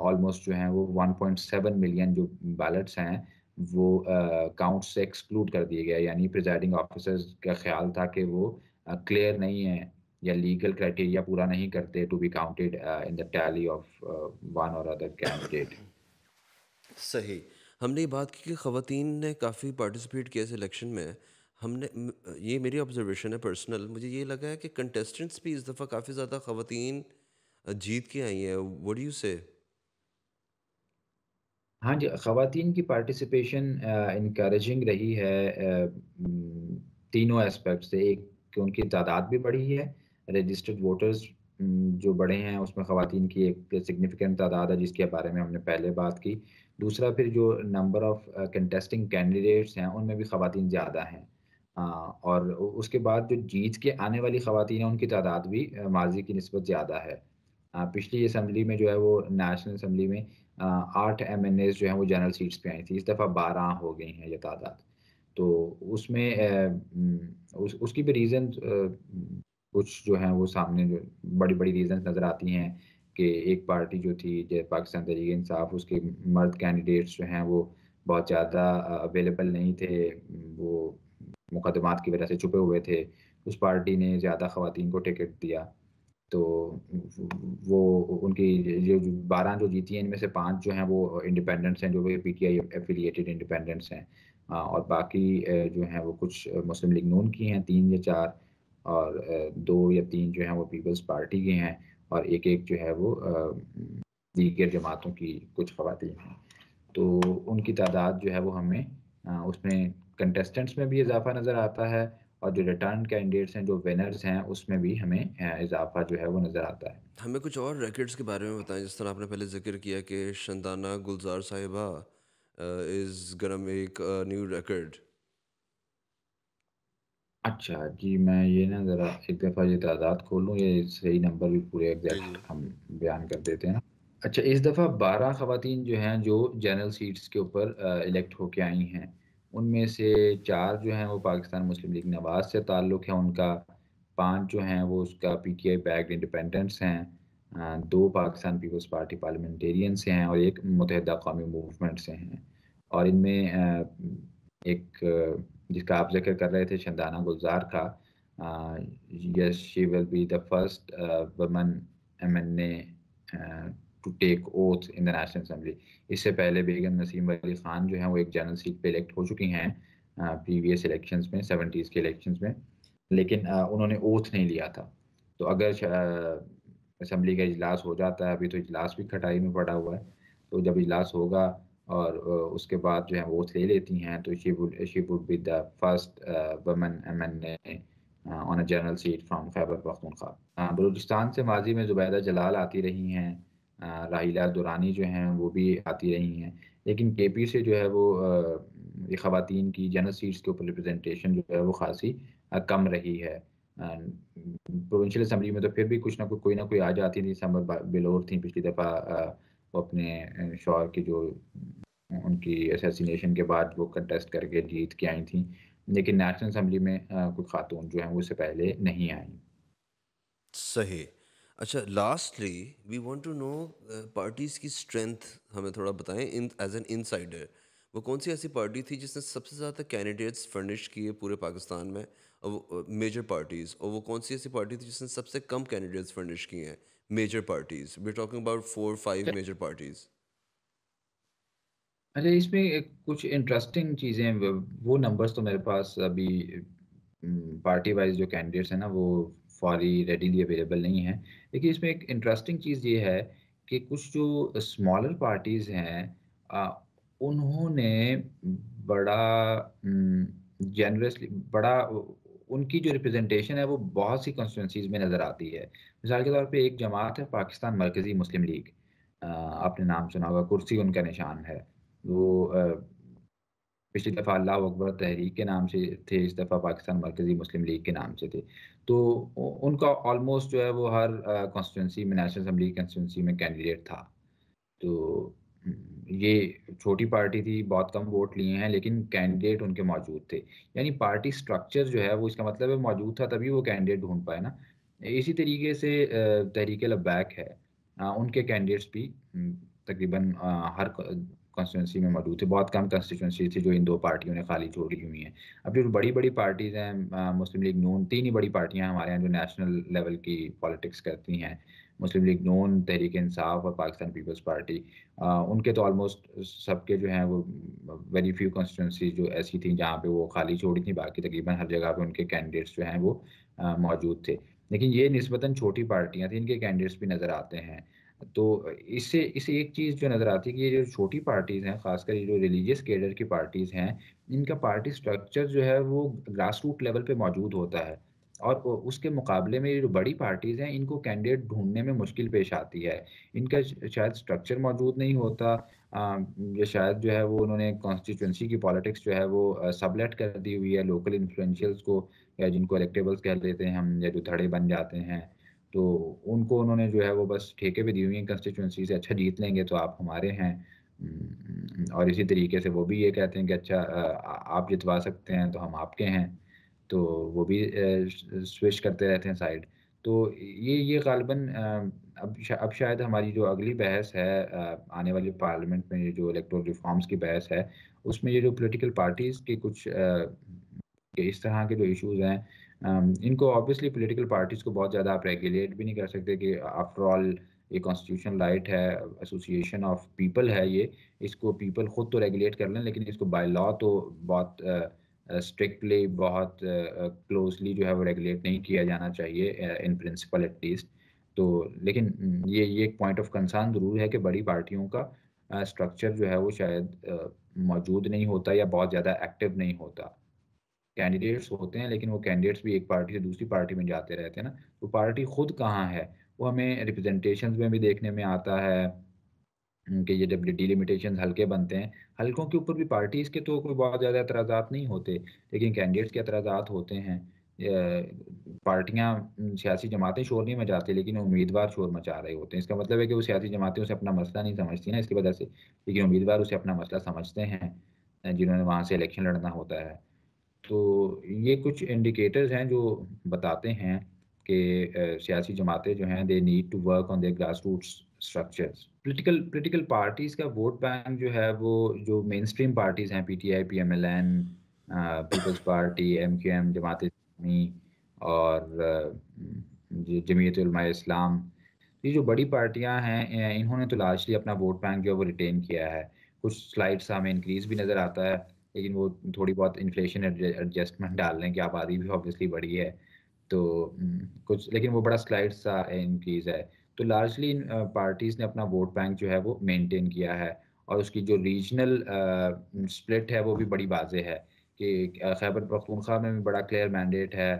ऑलमोस्ट जो हैं वो 1.7 मिलियन जो बैलेट्स हैं वो काउंट से एक्सक्लूड कर दिए गए यानी प्रिजाइडिंग ऑफिसर्स का ख्याल था कि वो क्लियर नहीं है या लीगल क्राइटेरिया पूरा नहीं करते to be counted in the tally of one और अदर कैंडिडेट सही हमने ये बात की कि ख़वान ने काफ़ी पार्टिसिपेट किया इस इलेक्शन में हमने ये मेरी ऑब्जर्वेशन है पर्सनल मुझे ये लगा है कि कंटेस्टेंट्स भी इस दफ़ा काफ़ी ज़्यादा ख़वातीन जीत के आई हैं वट यू से हाँ जी ख़वातीन की पार्टिसिपेशन इनक्रेजिंग रही है तीनों एस्पेक्ट से एक कि उनकी तादाद भी बढ़ी है रजिस्टर्ड वोटर्स जो बड़े हैं उसमें ख़वान की एक सिग्निफिकेंट तादाद है जिसके बारे में हमने पहले बात की दूसरा फिर जो नंबर ऑफ़ कंटेस्टिंग कैंडिडेट्स हैं उनमें भी ख़वान ज़्यादा हैं और उसके बाद जो जीत के आने वाली खातन हैं उनकी तादाद भी माजी की नस्बत ज़्यादा है। पिछली असम्बली में जो है वो नेशनल असम्बली में आठ एम एन जो हैं वो जनरल सीट्स पे आई थी इस दफ़ा बारह हो गई हैं ये तादाद। तो उसमें उस उसकी भी रीज़न कुछ जो हैं वो सामने जो बड़ी-बड़ी रीज़न नज़र आती हैं कि एक पार्टी जो थी जो पाकिस्तान तरीके इंसाफ उसके मर्द कैंडिडेट्स जो हैं वो बहुत ज़्यादा अवेलेबल नहीं थे। वो मुकदमात की वजह से छुपे हुए थे उस पार्टी ने ज़्यादा खातन को टिकट दिया तो वो उनकी जो बारह जो जीती हैं इनमें से पांच जो हैं वो इंडिपेंडेंट्स हैं जो भी P T I affiliated independents हैं हाँ, और बाकी जो हैं वो कुछ मुस्लिम लीग नून की हैं तीन या चार और दो या तीन जो हैं वो पीपल्स पार्टी के हैं और एक एक जो है वो दीगर जमातों की कुछ खुतिन हैं तो उनकी तादाद जो है वो हमें उसमें कंटेस्टेंट्स में भी इजाफा नज़र आता है और जो रिटर्न कैंडिडेट्स हैं जो विनर्स हैं उसमें भी हमें इजाफा जो है वो नज़र आता है हमें कुछ और रैकेट्स के बारे में बताएं जिस तरह आपने पहले जिक्र किया कि शंदाना गुलजार साहिबा इज़ गना एक न्यू रैकेट अच्छा जी मैं ये ना ज़रा एक दफ़ा ये तादाद खोलूँ ये सही नंबर भी पूरे एग्जैक्ट हम बयान कर देते हैं अच्छा इस दफ़ा बारह खातन जो हैं जो जनरल सीट्स के ऊपर इलेक्ट होके आई हैं उनमें से चार जो हैं वो पाकिस्तान मुस्लिम लीग नवाज से ताल्लुक़ है उनका पांच जो हैं वो उसका P T I backed independents हैं दो पाकिस्तान पीपल्स पार्टी पार्लियामेंटेरियन से हैं और एक मतहद कौमी मूवमेंट से हैं और इनमें एक जिसका आप जिक्र कर रहे थे शंदाना गुलजार का yes she will be the first woman M N A to take oath in the National Assembly इससे पहले बेगम नसीम वली खान जो हैं वो एक जनरल सीट पे इलेक्ट हो चुकी हैं प्रीवियस इलेक्शन में सेवेंटीज़ के इलेक्शन में लेकिन उन्होंने ओथ नहीं लिया था तो अगर असम्बली का इजलास हो जाता है अभी तो इजलास भी खटाई में पड़ा हुआ है तो जब इजलास होगा और उसके बाद जो है वो ले लेती हैं तो she would be the first woman M N A on a general seat from Khyber Pakhtunkhwa Balochistan से माजी में जुबैदा जलाल आती रही हैं राहिला दुरानी जो हैं वो भी आती रही हैं लेकिन के पी से जो है वो ये ख़वान की जनरल सीट्स के ऊपर रिप्रेजेंटेशन जो है वो खासी कम रही है प्रोविंशियल असम्बली में तो फिर भी कुछ ना कुछ कोई ना कोई आ जाती थी समर बिलोर थी पिछली दफ़ा वो अपने शोर की जो उनकी असेसिनेशन के बाद वो कंटेस्ट करके जीत के आई थी लेकिन नेशनल असम्बली में कोई खातून जो हैं वो इससे पहले नहीं आई सही अच्छा lastly we want to know parties की स्ट्रेंथ हमें थोड़ा बताएं इन एज एन इनसाइडर वो कौन सी ऐसी पार्टी थी जिसने सबसे ज़्यादा कैंडिडेट्स फर्निश किए पूरे पाकिस्तान में मेजर पार्टीज़ uh, और वो कौन सी ऐसी पार्टी थी जिसने सबसे कम कैंडिडेट्स फर्निश किए हैं major parties we talking about four five major parties अरे इसमें कुछ इंटरेस्टिंग चीज़ें वो नंबर्स तो मेरे पास अभी पार्टी mm, वाइज जो कैंडिडेट्स हैं ना वो फौरी रेडीली अवेलेबल नहीं है लेकिन इसमें एक इंटरेस्टिंग चीज़ ये है कि कुछ जो स्मॉलर पार्टीज़ हैं उन्होंने बड़ा जनरसली हम्म, बड़ा उनकी जो रिप्रेजेंटेशन है वो बहुत सी कॉन्स्टिट्यूंसीज में नज़र आती है मिसाल के तौर पे एक जमात है पाकिस्तान मरकज़ी मुस्लिम लीग आपने नाम सुना होगा कुर्सी उनका निशान है वो पिछली दफ़ा अल्लाह अकबर तहरीक के नाम से थे इस दफ़ा पाकिस्तान मरकज़ी मुस्लिम लीग के नाम से थे तो उनका ऑलमोस्ट जो है वो हर कॉन्स्टिट्यूंसी में नेशनल असम्बली कॉन्स्टिट्यूंसी में कैंडिडेट था तो ये छोटी पार्टी थी बहुत कम वोट लिए हैं लेकिन कैंडिडेट उनके मौजूद थे यानी पार्टी स्ट्रक्चर जो है वो इसका मतलब है मौजूद था तभी वो कैंडिडेट ढूंढ पाए ना इसी तरीके से तहरीक लब्बैक है उनके कैंडिडेट्स भी तकरीबन हर कॉन्स्टिट्यूंसी में मौजूद थे बहुत कम कॉन्स्टिट्यूंसी थी जो इन दो पार्टियों ने खाली छोड़ी हुई हैं अब जो बड़ी बड़ी पार्टीज़ हैं मुस्लिम लीग नून तीन ही बड़ी पार्टियाँ हमारे यहाँ जो नेशनल लेवल की पॉलिटिक्स करती हैं मुस्लिम लीग नून तहरीक इंसाफ और पाकिस्तान पीपल्स पार्टी आ, उनके तो ऑलमोस्ट सबके जो हैं वो वेरी फ्यू कॉन्स्टिट्यूंसी जो ऐसी थी जहाँ पे वो खाली छोड़ी थी बाकी तकरीबन हर जगह पे उनके कैंडिडेट्स जो हैं वो मौजूद थे लेकिन ये नस्बता छोटी पार्टियाँ थी इनके कैंडिडेट्स भी नज़र आते हैं तो इससे इससे एक चीज़ जो नज़र आती है कि ये जो छोटी पार्टीज़ हैं खासकर ये जो रिलीजियस केडर की पार्टीज़ हैं इनका पार्टी स्ट्रक्चर जो है वो ग्रास रूट लेवल पे मौजूद होता है और उसके मुकाबले में ये जो बड़ी पार्टीज़ हैं इनको कैंडिडेट ढूंढने में मुश्किल पेश आती है इनका शायद स्ट्रक्चर मौजूद नहीं होता या शायद जो है वो उन्होंने कॉन्स्टिट्यूंसी की पॉलिटिक्स जो है वो सबलेट कर दी हुई है लोकल इन्फ्लुएंशियल्स को या जिनको इलेक्टेबल्स कह लेते हैं हम या जो धड़े बन जाते हैं तो उनको उन्होंने जो है वो बस ठेके पे दी हुई हैं कंस्टिट्यूंसी से अच्छा जीत लेंगे तो आप हमारे हैं हम्म, और इसी तरीके से वो भी ये कहते हैं कि अच्छा आप जितवा सकते हैं तो हम आपके हैं तो वो भी स्विच करते रहते हैं साइड तो ये ये गालबन अब शा, अब शायद हमारी जो अगली बहस है आने वाली पार्लियामेंट में जो इलेक्टोरल रिफॉर्म्स की बहस है उसमें ये जो पॉलिटिकल पार्टीज़ के कुछ इस तरह के जो इश्यूज हैं Um, इनको ऑब्वियसली पॉलिटिकल पार्टीज़ को बहुत ज़्यादा आप रेगुलेट भी नहीं कर सकते कि आफ्टर ऑल ये कॉन्स्टिट्यूशन राइट है एसोसिएशन ऑफ पीपल है ये इसको पीपल खुद तो रेगुलेट कर लें लेकिन इसको बाय लॉ तो बहुत स्ट्रिक्टली uh, uh बहुत क्लोजली uh, uh जो है वो रेगुलेट नहीं किया जाना चाहिए इन प्रिंसिपल एटलीस्ट तो लेकिन हम्म, ये ये एक पॉइंट ऑफ कंसर्न ज़रूर है कि बड़ी पार्टियों का स्ट्रक्चर uh, जो है वो शायद uh, मौजूद नहीं होता या बहुत ज़्यादा एक्टिव नहीं होता कैंडिडेट्स होते हैं लेकिन वो कैंडिडेट्स भी एक पार्टी से दूसरी पार्टी में जाते रहते हैं ना तो पार्टी खुद कहाँ है वो हमें रिप्रेजेंटेशन में भी देखने में आता है हम्म, कि ये जब डिलिमिटेशन हल्के बनते हैं हल्कों के ऊपर भी पार्टीज़ के तो कोई बहुत ज़्यादा एतराजा नहीं होते लेकिन कैंडिडेट्स के एतराजा होते हैं पार्टियां हम्म, सियासी जमातें शोर नहीं मचाती लेकिन उम्मीदवार शोर मचा रहे होते हैं इसका मतलब है कि वो सियासी जमातें उसे अपना मसला नहीं समझती ना इसकी वजह से लेकिन उम्मीदवार उसे अपना मसला समझते हैं जिन्होंने वहाँ से इलेक्शन लड़ना होता है तो ये कुछ इंडिकेटर्स हैं जो बताते हैं कि सियासी जमातें जो हैं they need to work on the grass roots structures political political parties का वोट बैंक जो है वो जो मेन स्ट्रीम पार्टीज़ हैं P T I P M L N Peoples Party M Q M Jamaat Islami और जमीयत इस्लाम ये जो बड़ी पार्टियां हैं इन्होंने तो लार्जली अपना वोट बैंक जो है वो रिटेन किया है कुछ स्लाइड्स हमें इंक्रीज भी नज़र आता है लेकिन वो थोड़ी बहुत इन्फ्लेशन एडजस्टमेंट डाल लें कि आबादी भी ऑब्वियसली बढ़ी है तो कुछ लेकिन वो बड़ा स्लाइड सा इंक्रीज़ है तो लार्जली इन पार्टीज़ ने अपना वोट बैंक जो है वो मेनटेन किया है और उसकी जो रीजनल स्प्लिट है वो भी बड़ी बाजे है कि खैबर पख्तूनख्वा में भी बड़ा क्लियर मैंडेट है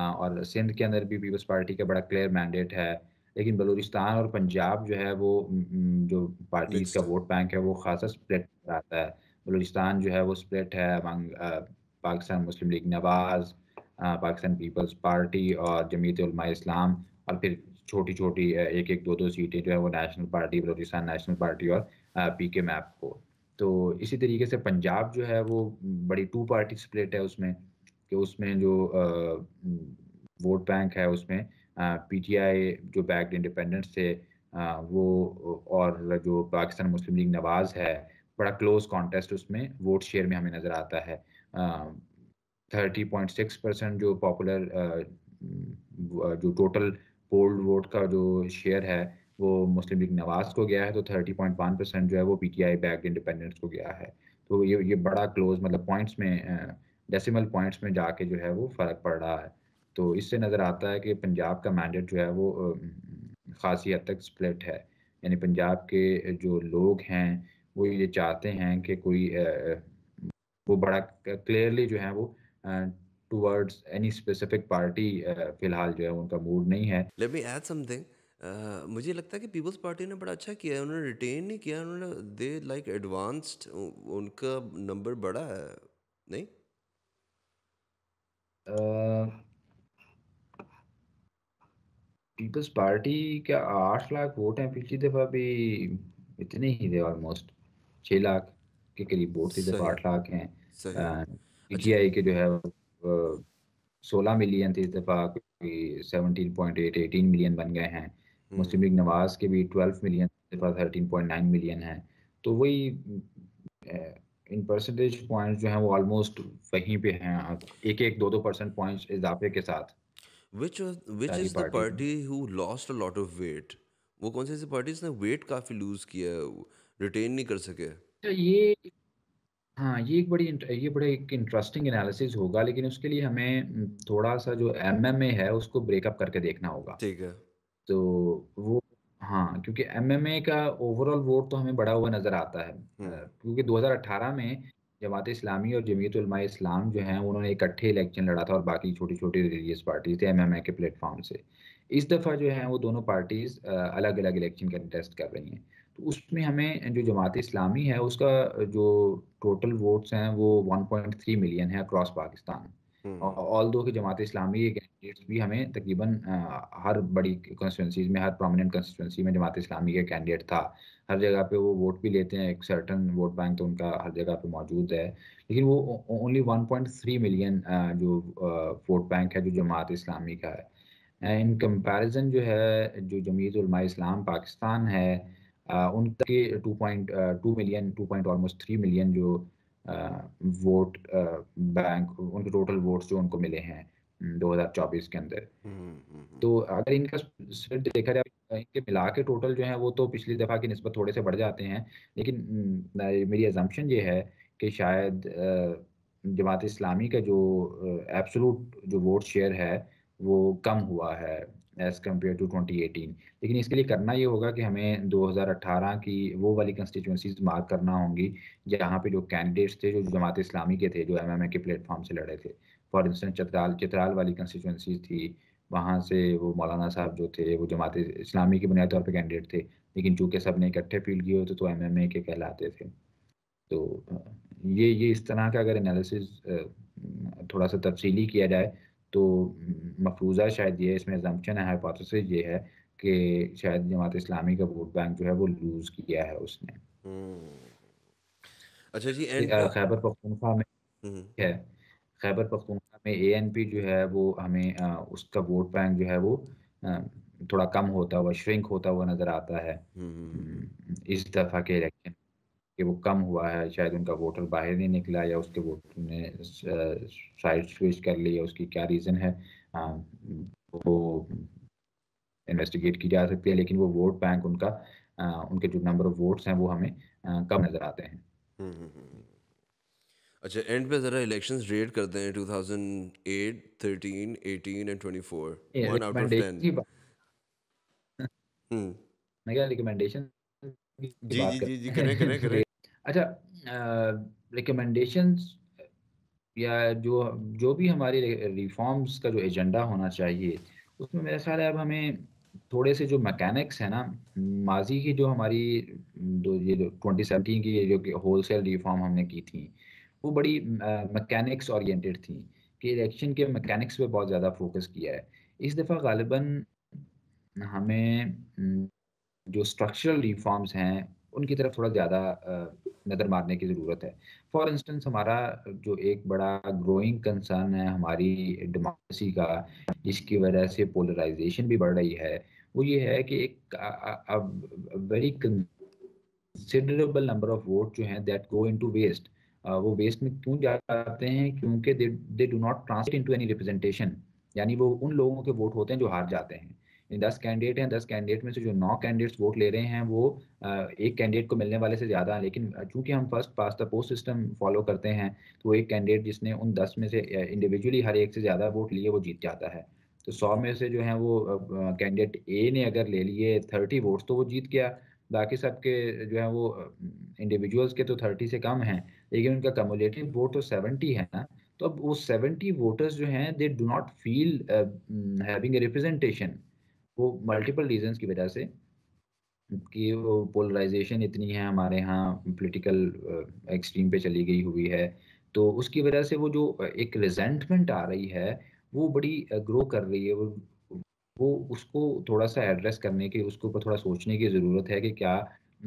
और सिंध के अंदर भी पीपल्स पार्टी का बड़ा क्लियर मैंडेट है लेकिन बलूचिस्तान और पंजाब जो है वो जो पार्टी का वोट बैंक है वो खासा स्प्लिट आता है बलूचिस्तान जो है वो स्प्लिट है among Pakistan Muslim League Nawaz Pakistan Peoples Party और जमीत इस्लाम और फिर छोटी छोटी एक एक दो दो सीटें जो है वो National Party Balochistan National Party और पी के मैप को तो इसी तरीके से पंजाब जो है वो बड़ी टू पार्टी स्प्लिट है उसमें कि उसमें जो वोट बैंक है उसमें पी टी आई जो बैक्ड इंडिपेंडेंट थे वो और जो पाकिस्तान मुस्लिम लीग नवाज़ है बड़ा क्लोज कॉन्टेस्ट उसमें वोट शेयर में हमें नज़र आता है थर्टी पॉइंट सिक्स परसेंट जो पॉपुलर जो टोटल पोल्ड वोट का जो शेयर है वो मुस्लिम लीग नवाज को गया है तो थर्टी पॉइंट वन परसेंट जो है वो P T I back independents को गया है तो ये ये बड़ा क्लोज मतलब पॉइंट्स में डेसिमल पॉइंट्स में जाके जो है वो फ़र्क पड़ रहा है तो इससे नज़र आता है कि पंजाब का मैंडेट जो है वो खासी हद तक स्प्लिट है यानी पंजाब के जो लोग हैं वो ये चाहते हैं कि कोई वो बड़ा क्लियरली जो है वो टूवर्ड्स एनी स्पेसिफिक पार्टी फिलहाल जो है उनका मूड नहीं है लेट मी ऐड समथिंग मुझे लगता है कि पीपल्स पार्टी ने बड़ा अच्छा किया है उन्होंने रिटेन नहीं किया उन्होंने दे लाइक एडवांस्ड उनका नंबर बड़ा है नहीं पीपल्स पार्टी का आठ लाख वोट हैं पिछली दफ़ा भी इतने ही थे ऑलमोस्ट छः लाख के करीब बोर्ड थी सिर्फ आठ लाख हैं पी आई अच्छा। के जो है सोलह मिलियन थी इस दफ़ा seventeen point eight eighteen million बन गए हैं हम्म। मुस्लिम लीग नवाज के भी ट्वेल्व मिलियन दफ़ा थर्टीन पॉइंट नाइन मिलियन है तो वही इन परसेंटेज पॉइंट्स जो हैं वो ऑलमोस्ट वहीं पे हैं एक एक दो दो परसेंट पॉइंट्स इजाफे के साथ which which is the party who lost a lot of weight वो कौन सी ऐसी पार्टी ने वेट काफ़ी लूज़ किया है रिटेन नहीं कर सके तो ये हाँ ये एक बड़ी ये बड़े एक इंटरेस्टिंग एनालिसिस होगा लेकिन उसके लिए हमें थोड़ा सा जो एम एम ए है उसको ब्रेकअप करके देखना होगा ठीक है तो वो हाँ क्योंकि एम एम ए का ओवरऑल वोट तो हमें बड़ा हुआ नज़र आता है हम्म। क्योंकि 2018 में जमात इस्लामी और जमीयत इस्लाम जो हैं उन्होंने इकट्ठे इलेक्शन लड़ा था और बाकी छोटी छोटी रिलीजियस पार्टीज थे एमएमए के प्लेटफॉर्म से इस दफ़ा जो है वो दोनों पार्टीज़ अलग अलग इलेक्शन कंटेस्ट कर रही हैं तो उसमें हमें जो जमात इस्लामी है उसका जो टोटल वोट्स हैं वो 1.3 मिलियन है अक्रॉस पाकिस्तान ऑल दो के जमात इस्लामी के कैंडिडेट्स भी हमें तकरीबन हर बड़ी कंस्टिट्यूंसीज में हर प्रोमिनेंट कंस्टिट्यूंसी में जमात इस्लामी का कैंडिडेट था हर जगह पे वो वोट भी लेते हैं एक सर्टन वोट बैंक तो उनका हर जगह पे मौजूद है लेकिन वो ओनली 1.3 मिलियन जो वोट बैंक है जो जमात इस्लामी का है इन कंपैरिजन जो है जो उलमा इस्लाम पाकिस्तान है उनके 2.2 मिलियन 2. ऑलमोस्ट 3 मिलियन जो वोट बैंक उनके टोटल वोट्स जो उनको मिले हैं 2024 हम्म, के अंदर हम्म, हम्म, तो अगर इनका देखा जाए इनके मिला के टोटल जो है वो तो पिछली दफ़ा की नस्बत थोड़े से बढ़ जाते हैं लेकिन मेरी एजम्पन ये है कि शायद जमात इस्लामी का जो एब्सोलूट जो वोट शेयर है वो कम हुआ है एज़ कम्पेयर टू 2018 लेकिन इसके लिए करना ये होगा कि हमें 2018 की वो वाली कंस्टिट्यूंसीज मार्क करना होंगी जहाँ पे जो कैंडिडेट्स थे जो जमात इस्लामी के थे जो एम के प्लेटफॉर्म से लड़े थे फॉर इंस्टेंस चतराल चतराल वाली कंस्टिट्यूंसीज थी वहाँ से वो मौलाना साहब जो थे वो जमात इस्लामी के बुनियादी तौर पर कैंडिडेट थे लेकिन चूँकि सब ने इकट्ठे फील किए होते तो एम एम ए के कहलाते थे तो ये ये इस तरह का अगर एनालिसिस थोड़ा सा तफसीली किया जाए तो मफरूजा शायद ये इसमें एजम्पन है हाइपोथेसिस ये है कि शायद जमात इस्लामी का वोट बैंक जो है वो लूज किया है उसने हम्म। अच्छा जी एंड खैबर पख्तूनख्वा में हम्म। है खैबर पख्तूनख्वा में एएनपी जो है वो हमें उसका वोट बैंक जो है वो थोड़ा कम होता हुआ श्रिंक होता हुआ नजर आता है हम्म, इस दफा के इलेक्शन कि वो कम हुआ है शायद उनका वोटर बाहर नहीं निकला या उसके वोटर ने साइड स्विच कर लिया उसकी क्या रीज़न है वो इन्वेस्टिगेट की जा सकती है लेकिन वो वोट बैंक उनका उनके जो नंबर ऑफ वोट्स हैं वो हमें कम नज़र आते हैं हम्म, हम्म, हम्म, अच्छा एंड पे जरा इलेक्शंस रेट करते हैं 2008 13 18 एंड 24 वन आउट ऑफ 10 हम्म मैं क्या रिकमेंडेशन जी जी जी करें करें करें अच्छा रिकमेंडेशंस या जो जो भी हमारे रिफॉर्म्स का जो एजेंडा होना चाहिए उसमें मेरा ख्याल है अब हमें थोड़े से जो मैकेनिक्स है ना माजी की जो हमारी दो ये जो ट्वेंटी सेवनटीन की जो होल सेल रिफॉर्म हमने की थी वो बड़ी मैकेनिक्स ओरिएंटेड थी कि इलेक्शन के मैकेनिक्स पे बहुत ज़्यादा फोकस किया है इस दफ़ा गालिबा हमें जो स्ट्रक्चरल रिफॉर्म्स हैं उनकी तरफ थोड़ा ज़्यादा नज़र मारने की ज़रूरत है फॉर इंस्टेंस हमारा जो एक बड़ा ग्रोइंग कंसर्न है हमारी डेमोक्रेसी का जिसकी वजह से पोलराइजेशन भी बढ़ रही है वो ये है कि एक very considerable number of vote जो हैं दैट गो इनटू वेस्ट वो वेस्ट में क्यों जाते हैं क्योंकि they do not translate into any representation यानी वो उन लोगों के वोट होते हैं जो हार जाते हैं दस कैंडिडेट हैं दस कैंडिडेट में से जो नौ कैंडिडेट्स वोट ले रहे हैं वो एक कैंडिडेट को मिलने वाले से ज़्यादा हैं लेकिन चूंकि हम first past the post system follow करते हैं तो एक कैंडिडेट जिसने उन दस में से इंडिविजुअली हर एक से ज़्यादा वोट लिए वो जीत जाता है तो सौ में से जो है वो कैंडिडेट ए ने अगर ले लिए थर्टी वोट्स तो वो जीत गया बाकी सबके जो है वो इंडिविजुअल्स के तो थर्टी से कम हैं लेकिन उनका कमोलेटिव वोट तो सेवेंटी है ना तो अब वो सेवेंटी वोटर्स जो हैं they do not feel having a representation वो मल्टीपल रीजंस की वजह से कि वो पोलराइजेशन इतनी है हमारे यहाँ पॉलिटिकल एक्सट्रीम uh, पे चली गई हुई है तो उसकी वजह से वो जो uh, एक रिजेंटमेंट आ रही है वो बड़ी ग्रो uh, कर रही है वो वो उसको थोड़ा सा एड्रेस करने की उसके ऊपर थोड़ा सोचने की ज़रूरत है कि क्या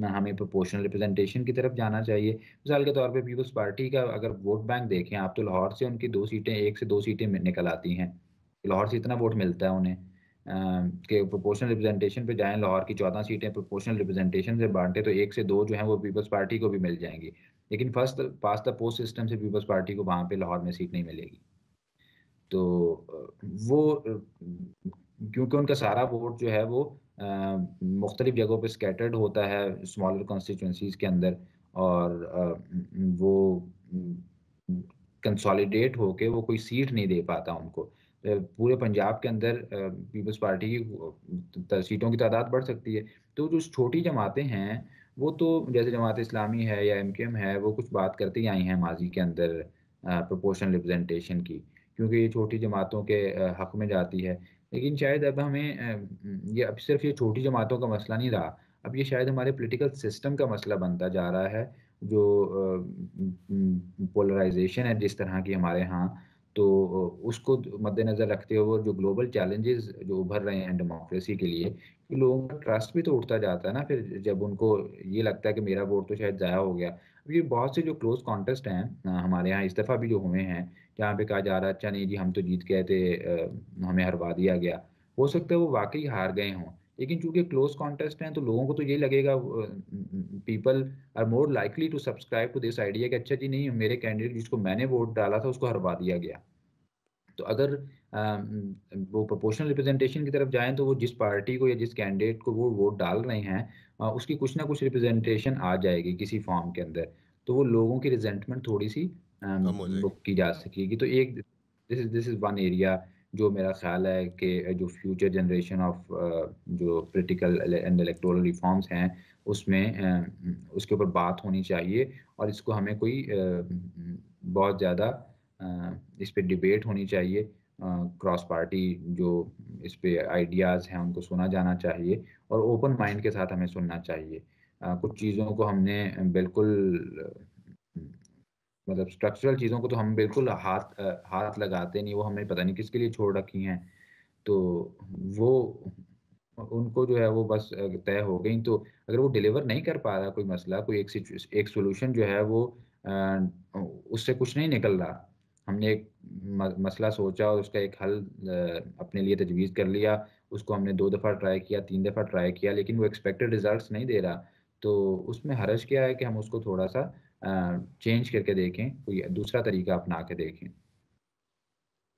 हमें प्रोपोर्शनल रिप्रेजेंटेशन की तरफ जाना चाहिए मिसाल के तौर पे पीपल्स पार्टी का अगर वोट बैंक देखें आप तो लाहौर से उनकी दो सीटें एक से दो सीटें निकल आती हैं लाहौर से इतना वोट मिलता है उन्हें કે પ્રોપોર્શનલ રિપ્રેઝન્ટેશન પર જાયે لاہور કી 14 સીટیں પ્રોપોર્શનલ રિપ્રેઝન્ટેશન સે બાંટે તો એક સે 2 જો હે વો પીપલ્સ પાર્ટી કો ભી મિલ જાયેંગી લેકિન first past the post system સે પીપલ્સ પાર્ટી કો વહા પે لاہور મે સીટ નહીં મિલેગી તો વો ક્યોકન કા સહારા વોટ જો હે વો મુખતલફ જગહો પે સ્કેટરડ હોતા હૈ સ્મોલર કન્સ્ટિટ્યુએન્સીસ કે અંદર ઓર વો કન્સોલિડેટ હોકે વો કોઈ સીટ નહીં દે પાતા ઉનકો पूरे पंजाब के अंदर पीपल्स पार्टी की सीटों की तादाद बढ़ सकती है तो जो छोटी जमातें हैं वो तो जैसे जमात इस्लामी है या एम है वो कुछ बात करती आई हैं माजी के अंदर प्रोपोर्शन रिप्रेजेंटेशन की क्योंकि ये छोटी जमातों के हक में जाती है लेकिन शायद अब हमें ये अब सिर्फ ये छोटी जमातों का मसला नहीं रहा अब ये शायद हमारे पॉलिटिकल सिस्टम का मसला बनता जा रहा है जो पोलराइजेशन है जिस तरह की हमारे यहाँ तो उसको मद्देनजर रखते हुए जो ग्लोबल चैलेंजेस जो उभर रहे हैं डेमोक्रेसी के लिए कि लोगों का ट्रस्ट भी तो उठता जाता है ना फिर जब उनको ये लगता है कि मेरा वोट तो शायद ज़ाया हो गया अब ये बहुत से जो क्लोज कॉन्टेस्ट हैं हमारे यहाँ इस्तीफ़ा भी जो हुए हैं जहाँ पे कहा जा रहा है अच्छा नहीं जी हम तो जीत गए थे हमें हरवा दिया गया हो सकता है वो वाकई हार गए हों लेकिन चूंकि क्लोज कॉन्टेस्ट हैं तो लोगों को तो यही लगेगा people are more likely to subscribe to this idea कि अच्छा जी नहीं मेरे कैंडिडेट जिसको मैंने वोट डाला था उसको हरवा दिया गया तो अगर वो प्रोपोर्शनल रिप्रेजेंटेशन की तरफ जाएं तो वो जिस पार्टी को या जिस कैंडिडेट को वो वोट डाल रहे हैं उसकी कुछ ना कुछ रिप्रेजेंटेशन आ जाएगी किसी फॉर्म के अंदर तो वो लोगों की रिजेंटमेंट थोड़ी सी बुक की जा सकेगी तो एक this is this is one area जो मेरा ख्याल है कि जो फ्यूचर जनरेशन ऑफ जो पोलिटिकल एंड इलेक्टोरल रिफॉर्म्स हैं उसमें उसके ऊपर बात होनी चाहिए और इसको हमें कोई बहुत ज़्यादा इस पर डिबेट होनी चाहिए क्रॉस पार्टी जो इस पर आइडियाज़ हैं उनको सुना जाना चाहिए और ओपन माइंड के साथ हमें सुनना चाहिए कुछ चीज़ों को हमने बिल्कुल मतलब स्ट्रक्चरल चीज़ों को तो हम बिल्कुल हाथ हाथ लगाते नहीं वो हमें पता नहीं किसके लिए छोड़ रखी हैं तो वो उनको जो है वो बस तय हो गई तो अगर वो डिलीवर नहीं कर पा रहा कोई मसला कोई एक एक सोल्यूशन जो है वो उससे कुछ नहीं निकल रहा हमने एक मसला सोचा और उसका एक हल अपने लिए तजवीज़ कर लिया उसको हमने दो दफ़ा ट्राई किया तीन दफ़ा ट्राई किया लेकिन वो एक्सपेक्टेड रिजल्ट्स नहीं दे रहा तो उसमें हरज क्या है कि हम उसको थोड़ा सा चेंज करके देखें कोई दूसरा तरीका अपना के देखें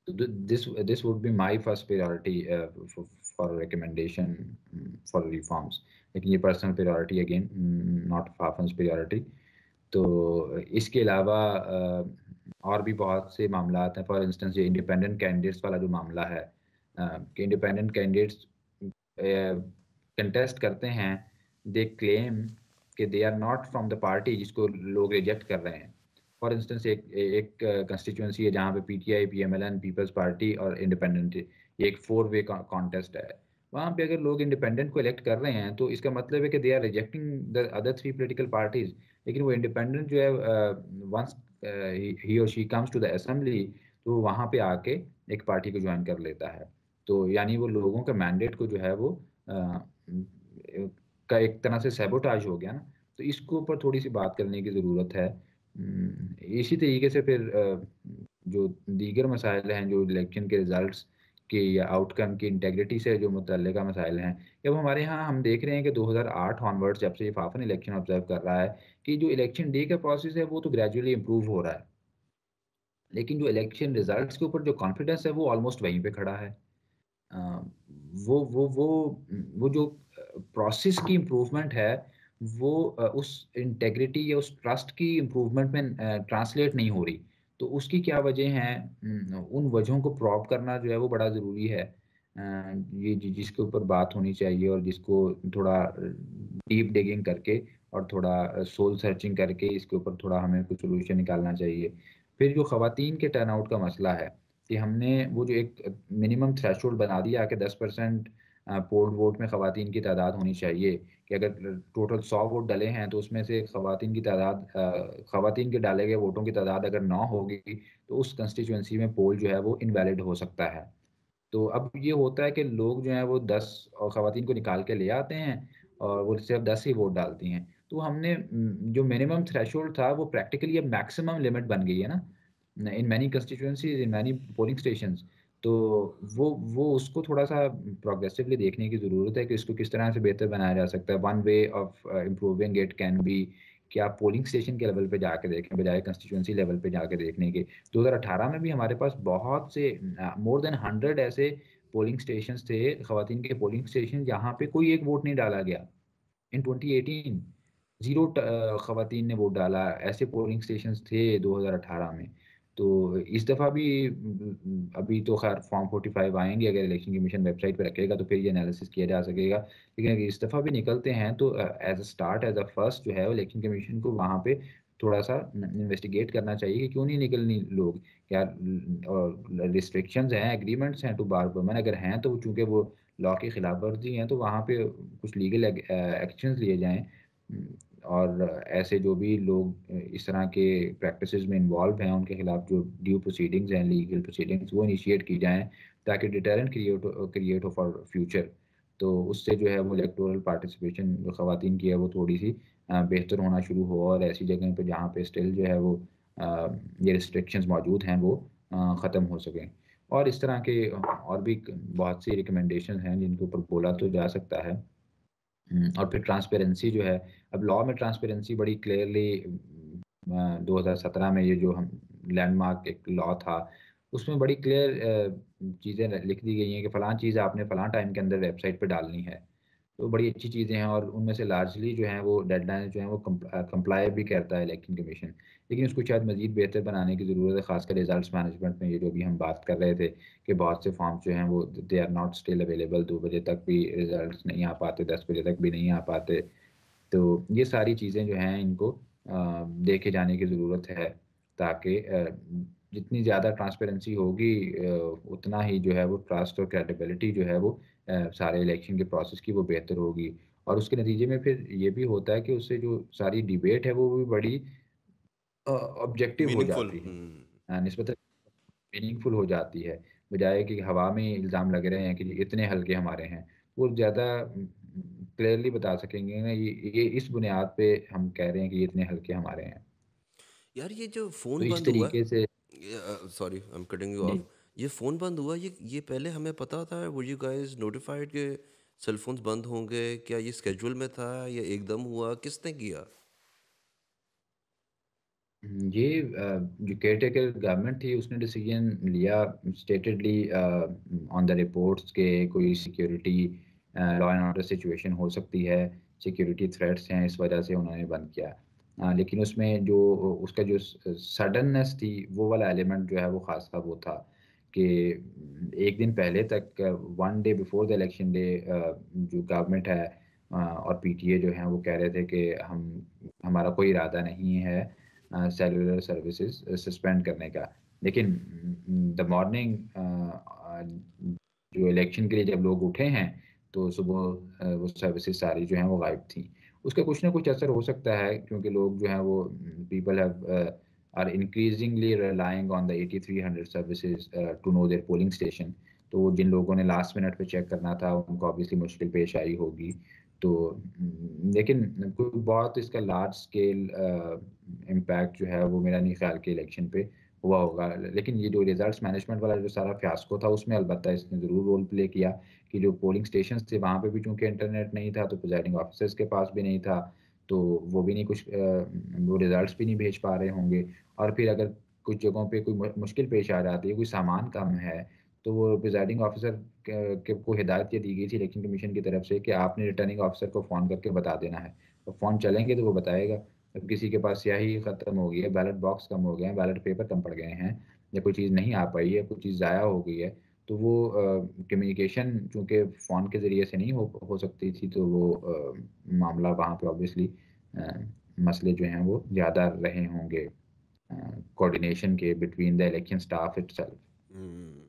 दिस तो this would be my first priority uh, for for recommendation mm, लेकिन ये personal priority again not FAFEN priority तो इसके अलावा और भी बहुत से मामला हैं फॉर इंस्टेंस ये इंडिपेंडेंट कैंडिडेट्स वाला जो मामला है कि इंडिपेंडेंट कैंडिडेट्स कंटेस्ट करते हैं दे क्लेम कि they are not from the party जिसको लोग रिजेक्ट कर रहे हैं फॉर इंस्टेंस एक एक कंस्टिट्यूंसी है जहाँ पे एल एन पीपल्स पार्टी और इंडिपेंडेंट ये एक फोर वे कॉन्टेस्ट है वहाँ पे अगर लोग इंडिपेंडेंट को इलेक्ट कर रहे हैं तो इसका मतलब है कि they are rejecting the other three political parties लेकिन वो इंडिपेंडेंट जो है once he or she comes to the assembly तो वहाँ पे आके एक पार्टी को ज्वाइन कर लेता है तो यानी वो लोगों के मैंडेट को जो है वो uh, का एक तरह से सेबोटाज हो गया ना तो इसके ऊपर थोड़ी सी बात करने की ज़रूरत है हम्म, इसी तरीके से फिर जो दीगर मसाइल हैं जो इलेक्शन के रिजल्ट्स के या आउटकम की इंटेग्रिटी से जो मुतल मसाइल हैं जब हमारे यहाँ हम देख रहे हैं कि 2008 ऑनवर्ड जब से फाफन इलेक्शन ऑब्जर्व कर रहा है कि जो इलेक्शन डे का प्रोसेस है वो तो ग्रेजुअली इम्प्रूव हो रहा है लेकिन जो इलेक्शन रिजल्ट के ऊपर जो कॉन्फिडेंस है वो ऑलमोस्ट वहीं पर खड़ा है वो वो वो वो जो प्रोसेस की इम्प्रूवमेंट है वो उस इंटेग्रिटी या उस ट्रस्ट की इम्प्रूवमेंट में ट्रांसलेट नहीं हो रही तो उसकी क्या वजह हैं उन वजहों को प्रॉप करना जो है वो बड़ा ज़रूरी है ये जिसके ऊपर बात होनी चाहिए और जिसको थोड़ा डीप डिगिंग करके और थोड़ा सोल सर्चिंग करके इसके ऊपर थोड़ा हमें कुछ सोल्यूशन निकालना चाहिए फिर जो खातन के टर्नआउट का मसला है कि हमने वो जो एक मिनिमम थ्रेशोल्ड बना दिया कि दस परसेंट पोल वोट में खातन की तादाद होनी चाहिए कि अगर टोटल सौ वोट डले हैं तो उसमें से खातन की तादाद खातन के डाले गए वोटों की तादाद अगर ना होगी तो उस कंस्टिट्यूंसी में पोल जो है वो इनवैलिड हो सकता है तो अब ये होता है कि लोग जो है वो दस खातन को निकाल के ले आते हैं और वो सिर्फ दस ही वोट डालती हैं तो हमने जो मिनिमम थ्रेश था वो प्रैक्टिकली अब मैक्सिमम लिमिट बन गई है ना in many constituencies in many polling station तो वो वो उसको थोड़ा सा प्रोग्रेसिवली देखने की ज़रूरत है कि इसको किस तरह से बेहतर बनाया जा सकता है one way of improving it can be कि आप पोलिंग स्टेशन के लेवल पे जाके देखें बजाय कंस्टिट्यूंसी लेवल पे जाके देखने के 2018 में भी हमारे पास बहुत से मोर देन हंड्रेड ऐसे पोलिंग स्टेशन थे खातन के पोलिंग स्टेशन जहाँ पे कोई एक वोट नहीं डाला गया इन 2018 जीरो खातन ने वोट डाला ऐसे पोलिंग स्टेशन थे 2018 में तो इस दफ़ा भी अभी तो खैर फॉर्म 45 आएंगे अगर इलेक्शन कमीशन वेबसाइट पर रखेगा तो फिर ये एनालिसिस किया जा सकेगा लेकिन अगर इस दफ़ा भी निकलते हैं तो as a start as a first जो है इलेक्शन कमीशन को वहाँ पे थोड़ा सा इन्वेस्टिगेट करना चाहिए कि क्यों नहीं निकलनी लोग क्या और रिस्ट्रिक्शन हैं एग्रीमेंट्स हैं टू तो बार वुमेन अगर हैं तो चूंकि वो लॉ की खिलाफ वर्जी हैं तो वहाँ पे कुछ लीगल एक्शन लिए जाएँ और ऐसे जो भी लोग इस तरह के प्रैक्टिसेस में इन्वॉल्व हैं उनके खिलाफ जो ड्यू प्रोसीडिंग्स हैं लीगल प्रोसीडिंग्स वो इनिशिएट की जाएं ताकि डिटेरेंट क्रिएट क्रिएट हो फॉर फ्यूचर तो उससे जो है वो इलेक्टोरल पार्टिसिपेशन जो ख़वान की है वो थोड़ी सी बेहतर होना शुरू हो और ऐसी जगह पर जहाँ पर स्टिल जो है वो ये रिस्ट्रिक्शंस मौजूद हैं वो ख़त्म हो सकें और इस तरह के और भी बहुत सी रिकमेंडेशन हैं जिनके ऊपर बोला तो जा सकता है और फिर ट्रांसपेरेंसी जो है अब लॉ में ट्रांसपेरेंसी बड़ी क्लियरली 2017 में ये जो हम लैंडमार्क एक लॉ था उसमें बड़ी क्लियर चीज़ें लिख दी गई हैं कि फ़लाँ चीज़ आपने फ़लाँ टाइम के अंदर वेबसाइट पर डालनी है तो बड़ी अच्छी चीज़ें हैं और उनमें से लार्जली जो है वो डेडलाइन जो है वो कंप्लाई भी करता है इलेक्शन कमीशन लेकिन उसको शायद मजीद बेहतर बनाने की ज़रूरत है खासकर रिजल्ट मैनेजमेंट में ये जो भी हम बात कर रहे थे कि बहुत से फॉर्म जो हैं वो they are not still available दो बजे तक भी रिजल्ट नहीं आ पाते दस बजे तक भी नहीं आ पाते तो ये सारी चीज़ें जो हैं इनको देखे जाने की ज़रूरत है ताकि जितनी ज़्यादा ट्रांसपेरेंसी होगी उतना ही जो है वो ट्रस्ट और क्रेडिबिलिटी जो है वो सारे इलेक्शन के प्रोसेस की वो बेहतर होगी और उसके नतीजे में फिर ये भी होता है कि उससे जो सारी डिबेट है वो भी बड़ी ऑब्जेक्टिव हो जाती है हम्म। हाँ, नस्बत मीनिंगफुल हो जाती है बजाय कि हवा में इल्ज़ाम लग रहे हैं कि इतने हल्के हमारे हैं वो ज़्यादा क्लियरली बता सकेंगे ना ये ये इस बुनियाद पे हम कह रहे हैं कि ये इतने हल्के हमारे हैं यार ये जो फोन तो इस बंद तरीके हुआ से sorry I am cutting you off ये फ़ोन बंद हुआ ये ये पहले हमें पता था वो यू गाइस नोटिफाइड के सेल फोन्स बंद होंगे क्या ये स्केड्यूल में था या एकदम हुआ किसने किया ये जो केयर टेकर गवर्नमेंट थी उसने डिसीजन लिया स्टेटेडली ऑन द रिपोर्ट्स के कोई security law and order situation हो सकती है सिक्योरिटी थ्रेट्स हैं इस वजह से उन्होंने बंद किया आ, लेकिन उसमें जो उसका जो सडननेस थी वो वाला एलिमेंट जो है वो खास था वो था कि एक दिन पहले तक one day before the election day जो गवर्नमेंट है और पीटीए जो है वो कह रहे थे कि हम हमारा कोई इरादा नहीं है सेलुलर सर्विसेज सस्पेंड करने का लेकिन द मॉर्निंग जो इलेक्शन के लिए जब लोग उठे हैं तो सुबह वो सर्विसेज सारी जो हैं वो गायब थी उसका कुछ ना कुछ असर हो सकता है क्योंकि लोग जो हैं वो people have are increasingly relying on the eighty three hundred services to know their polling station तो जिन लोगों ने लास्ट मिनट पे चेक करना था उनको ऑब्वियसली मुश्किल पेश आई होगी तो लेकिन बहुत इसका लार्ज स्केल इम्पैक्ट जो है वो मेरा नहीं ख्याल के इलेक्शन पे हुआ होगा लेकिन ये जो रिजल्ट्स मैनेजमेंट वाला जो सारा फ्यास्को था उसमें अलबत् इसने ज़रूर रोल प्ले किया कि जो पोलिंग स्टेशन थे वहाँ पर भी चूंकि इंटरनेट नहीं था तो प्रिजाइडिंग ऑफिसर्स के पास भी नहीं था तो वो भी नहीं कुछ वो रिजल्ट भी नहीं भेज पा रहे होंगे और फिर अगर कुछ जगहों पे कोई मुश्किल पेश आ जाती है कोई सामान कम है तो वो प्रिजाइडिंग ऑफिसर के को हिदायत ये दी गई थी इलेक्शन कमीशन की तरफ से कि आपने रिटर्निंग ऑफिसर को फ़ोन करके बता देना है तो फ़ोन चलेंगे तो वो बताएगा जब किसी के पास स्याही खत्म हो गई है बैलेट बॉक्स कम हो गए हैं बैलेट पेपर कम पड़ गए हैं या कोई चीज़ नहीं आ पाई है कोई चीज़ ज़ाया हो गई है तो वो कम्युनिकेशन चूँकि फ़ोन के ज़रिए से नहीं हो हो सकती थी तो वो आ, मामला वहाँ पर ऑब्वियसली मसले जो हैं वो ज़्यादा रहे होंगे कोऑर्डिनेशन के between the election staff it